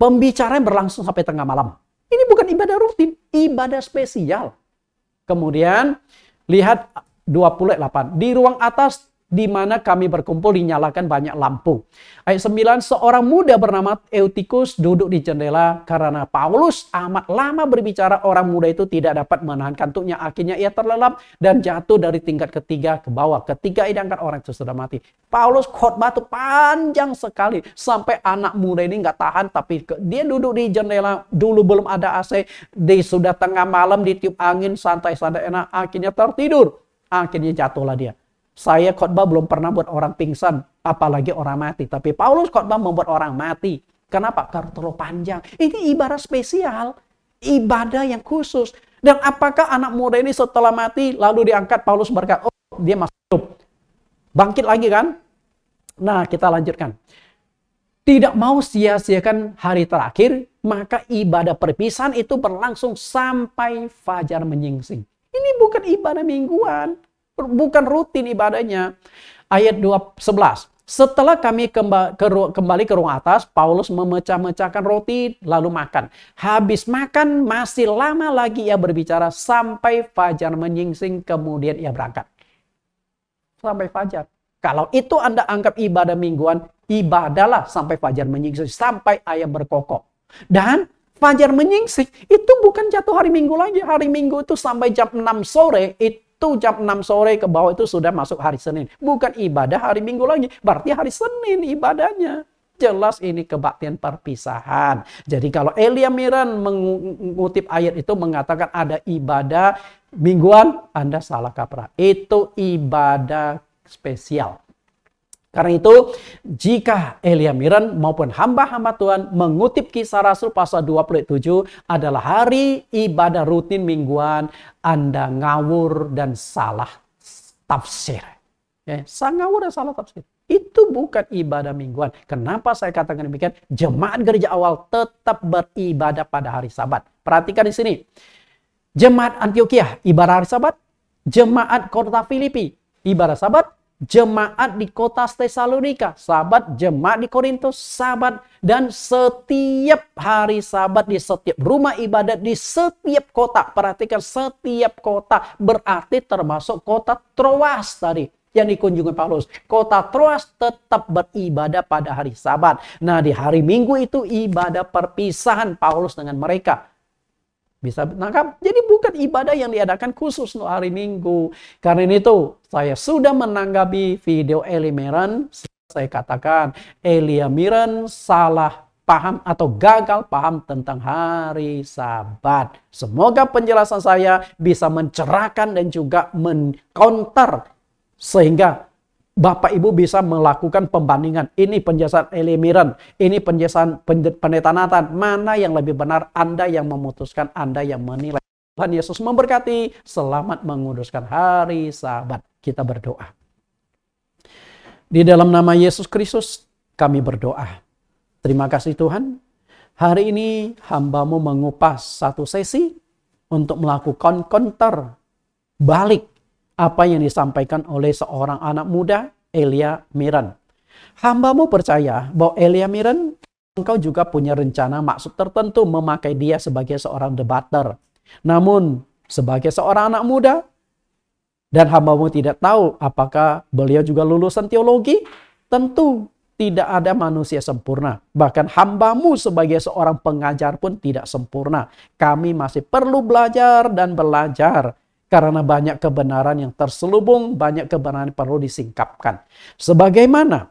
Pembicaraan berlangsung sampai tengah malam. Ini bukan ibadah rutin, ibadah spesial. Kemudian, lihat 28. Di ruang atas di mana kami berkumpul dinyalakan banyak lampu. Ayat 9, seorang muda bernama Eutikus duduk di jendela karena Paulus amat lama berbicara orang muda itu tidak dapat menahan kantuknya. Akhirnya ia terlelap dan jatuh dari tingkat ketiga ke bawah. Ketika ia diangkat orang itu sudah mati. Paulus khotbah itu panjang sekali. Sampai anak muda ini nggak tahan tapi dia duduk di jendela dulu belum ada AC. Dia sudah tengah malam ditiup angin santai-santai enak. Akhirnya tertidur. Akhirnya jatuhlah dia. Saya khotbah belum pernah buat orang pingsan, apalagi orang mati. Tapi Paulus khotbah membuat orang mati. Kenapa? Karena terlalu panjang. Ini ibadah spesial, ibadah yang khusus. Dan apakah anak muda ini setelah mati lalu diangkat Paulus berkata, oh dia masuk Bangkit lagi kan? Nah kita lanjutkan. Tidak mau sia-siakan hari terakhir, maka ibadah perpisahan itu berlangsung sampai fajar menyingsing. Ini bukan ibadah mingguan bukan rutin ibadahnya. Ayat 11. Setelah kami kembali ke ruang atas, Paulus memecah-mecahkan roti lalu makan. Habis makan, masih lama lagi ia berbicara sampai fajar menyingsing, kemudian ia berangkat. Sampai fajar. Kalau itu Anda anggap ibadah mingguan, ibadahlah sampai fajar menyingsing, sampai ayam berkokok. Dan fajar menyingsing itu bukan jatuh hari minggu lagi. Hari minggu itu sampai jam 6 sore, itu itu jam 6 sore ke bawah itu sudah masuk hari Senin. Bukan ibadah hari Minggu lagi. Berarti hari Senin ibadahnya. Jelas ini kebaktian perpisahan. Jadi kalau Elia Miran mengutip ayat itu mengatakan ada ibadah mingguan, Anda salah kaprah. Itu ibadah spesial. Karena itu, jika Elia Miran maupun hamba-hamba Tuhan mengutip kisah Rasul pasal 27 adalah hari ibadah rutin mingguan, Anda ngawur dan salah tafsir. Ya, sang ngawur dan salah tafsir. Itu bukan ibadah mingguan. Kenapa saya katakan demikian? Jemaat gereja awal tetap beribadah pada hari sabat. Perhatikan di sini. Jemaat Antioquia ibadah hari sabat. Jemaat Kota Filipi ibadah sabat jemaat di kota Tesalonika, sahabat jemaat di Korintus, sahabat dan setiap hari sahabat di setiap rumah ibadat di setiap kota. Perhatikan setiap kota berarti termasuk kota Troas tadi yang dikunjungi Paulus. Kota Troas tetap beribadah pada hari Sabat. Nah, di hari Minggu itu ibadah perpisahan Paulus dengan mereka bisa menangkap. Jadi bukan ibadah yang diadakan khusus untuk hari Minggu. Karena itu saya sudah menanggapi video Eli Elimiran. Saya katakan Eliamiran salah paham atau gagal paham tentang hari Sabat. Semoga penjelasan saya bisa mencerahkan dan juga mengkonter sehingga Bapak Ibu bisa melakukan pembandingan. Ini penjelasan Elimiran, ini penjelasan pendeta Nathan. Mana yang lebih benar? Anda yang memutuskan, Anda yang menilai. Tuhan Yesus memberkati. Selamat menguduskan hari sahabat. Kita berdoa. Di dalam nama Yesus Kristus kami berdoa. Terima kasih Tuhan. Hari ini hambamu mengupas satu sesi untuk melakukan counter balik apa yang disampaikan oleh seorang anak muda, Elia Miran. Hambamu percaya bahwa Elia Miran, engkau juga punya rencana maksud tertentu memakai dia sebagai seorang debater. Namun, sebagai seorang anak muda, dan hambamu tidak tahu apakah beliau juga lulusan teologi, tentu tidak ada manusia sempurna. Bahkan hambamu sebagai seorang pengajar pun tidak sempurna. Kami masih perlu belajar dan belajar karena banyak kebenaran yang terselubung, banyak kebenaran yang perlu disingkapkan. Sebagaimana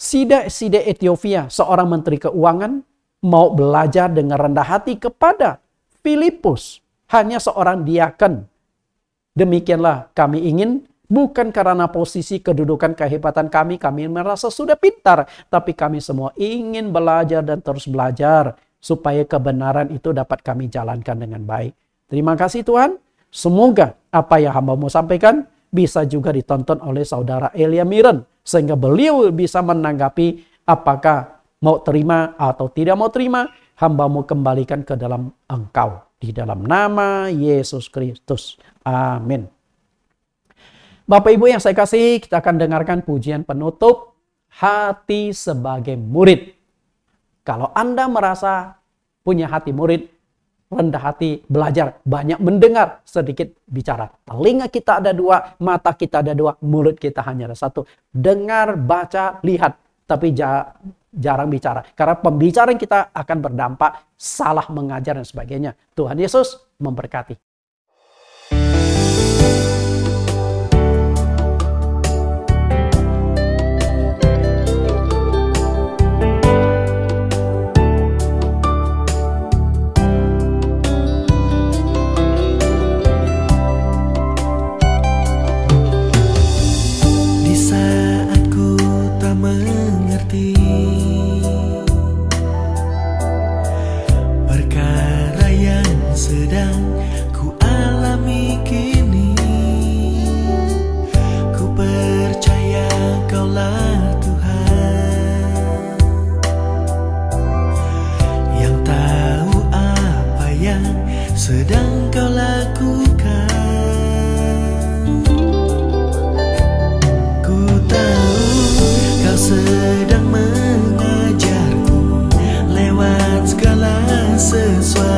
Sida Sida Ethiopia, seorang menteri keuangan, mau belajar dengan rendah hati kepada Filipus, hanya seorang diaken. Demikianlah kami ingin bukan karena posisi kedudukan kehebatan kami, kami merasa sudah pintar, tapi kami semua ingin belajar dan terus belajar supaya kebenaran itu dapat kami jalankan dengan baik. Terima kasih Tuhan. Semoga apa yang hamba mau sampaikan bisa juga ditonton oleh saudara Elia Miren. Sehingga beliau bisa menanggapi apakah mau terima atau tidak mau terima. Hamba mau kembalikan ke dalam engkau. Di dalam nama Yesus Kristus. Amin. Bapak Ibu yang saya kasih, kita akan dengarkan pujian penutup hati sebagai murid. Kalau Anda merasa punya hati murid, rendah hati, belajar, banyak mendengar, sedikit bicara. Telinga kita ada dua, mata kita ada dua, mulut kita hanya ada satu. Dengar, baca, lihat, tapi jarang bicara. Karena pembicaraan kita akan berdampak salah mengajar dan sebagainya. Tuhan Yesus memberkati. se suele.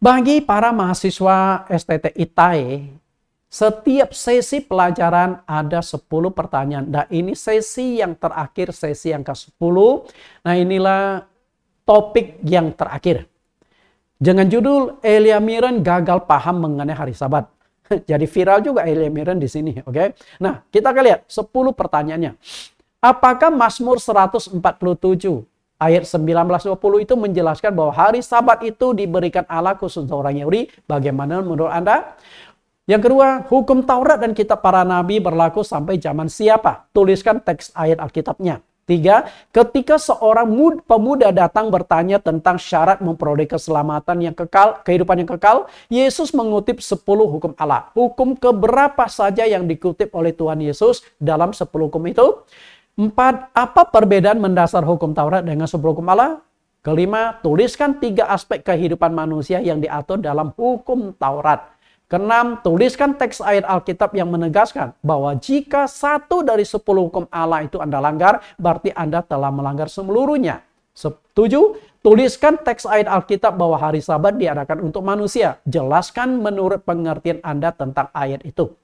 Bagi para mahasiswa STT ITAE, setiap sesi pelajaran ada 10 pertanyaan. Nah ini sesi yang terakhir, sesi yang ke-10. Nah inilah topik yang terakhir. Jangan judul Elia Miran gagal paham mengenai hari sabat. <laughs> Jadi viral juga Elia Miran di sini, oke? Okay? Nah, kita akan lihat 10 pertanyaannya. Apakah Mazmur 147 ayat 19-20 itu menjelaskan bahwa hari sabat itu diberikan Allah khusus untuk orang Yahudi. Bagaimana menurut Anda? Yang kedua, hukum Taurat dan kitab para nabi berlaku sampai zaman siapa? Tuliskan teks ayat Alkitabnya. Tiga, ketika seorang muda, pemuda datang bertanya tentang syarat memperoleh keselamatan yang kekal, kehidupan yang kekal, Yesus mengutip 10 hukum Allah. Hukum keberapa saja yang dikutip oleh Tuhan Yesus dalam 10 hukum itu? Empat, apa perbedaan mendasar hukum Taurat dengan sebelum hukum Allah? Kelima, tuliskan tiga aspek kehidupan manusia yang diatur dalam hukum Taurat. Keenam, tuliskan teks ayat Alkitab yang menegaskan bahwa jika satu dari sepuluh hukum Allah itu Anda langgar, berarti Anda telah melanggar seluruhnya. tujuh Tuliskan teks ayat Alkitab bahwa hari sabat diadakan untuk manusia. Jelaskan menurut pengertian Anda tentang ayat itu.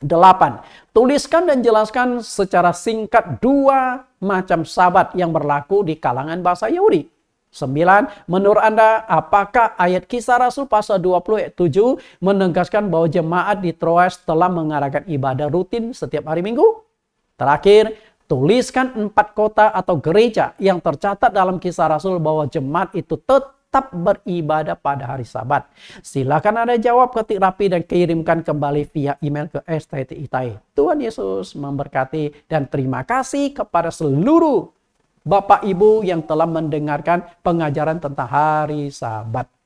8. Tuliskan dan jelaskan secara singkat dua macam sabat yang berlaku di kalangan bahasa Yahudi. 9. Menurut Anda, apakah ayat kisah Rasul pasal 20 ayat 7 menegaskan bahwa jemaat di Troas telah mengarahkan ibadah rutin setiap hari Minggu? Terakhir, tuliskan empat kota atau gereja yang tercatat dalam kisah Rasul bahwa jemaat itu tetap tetap beribadah pada hari Sabat? Silakan Anda jawab ketik rapi dan kirimkan kembali via email ke Itai. Tuhan Yesus memberkati dan terima kasih kepada seluruh Bapak Ibu yang telah mendengarkan pengajaran tentang hari Sabat.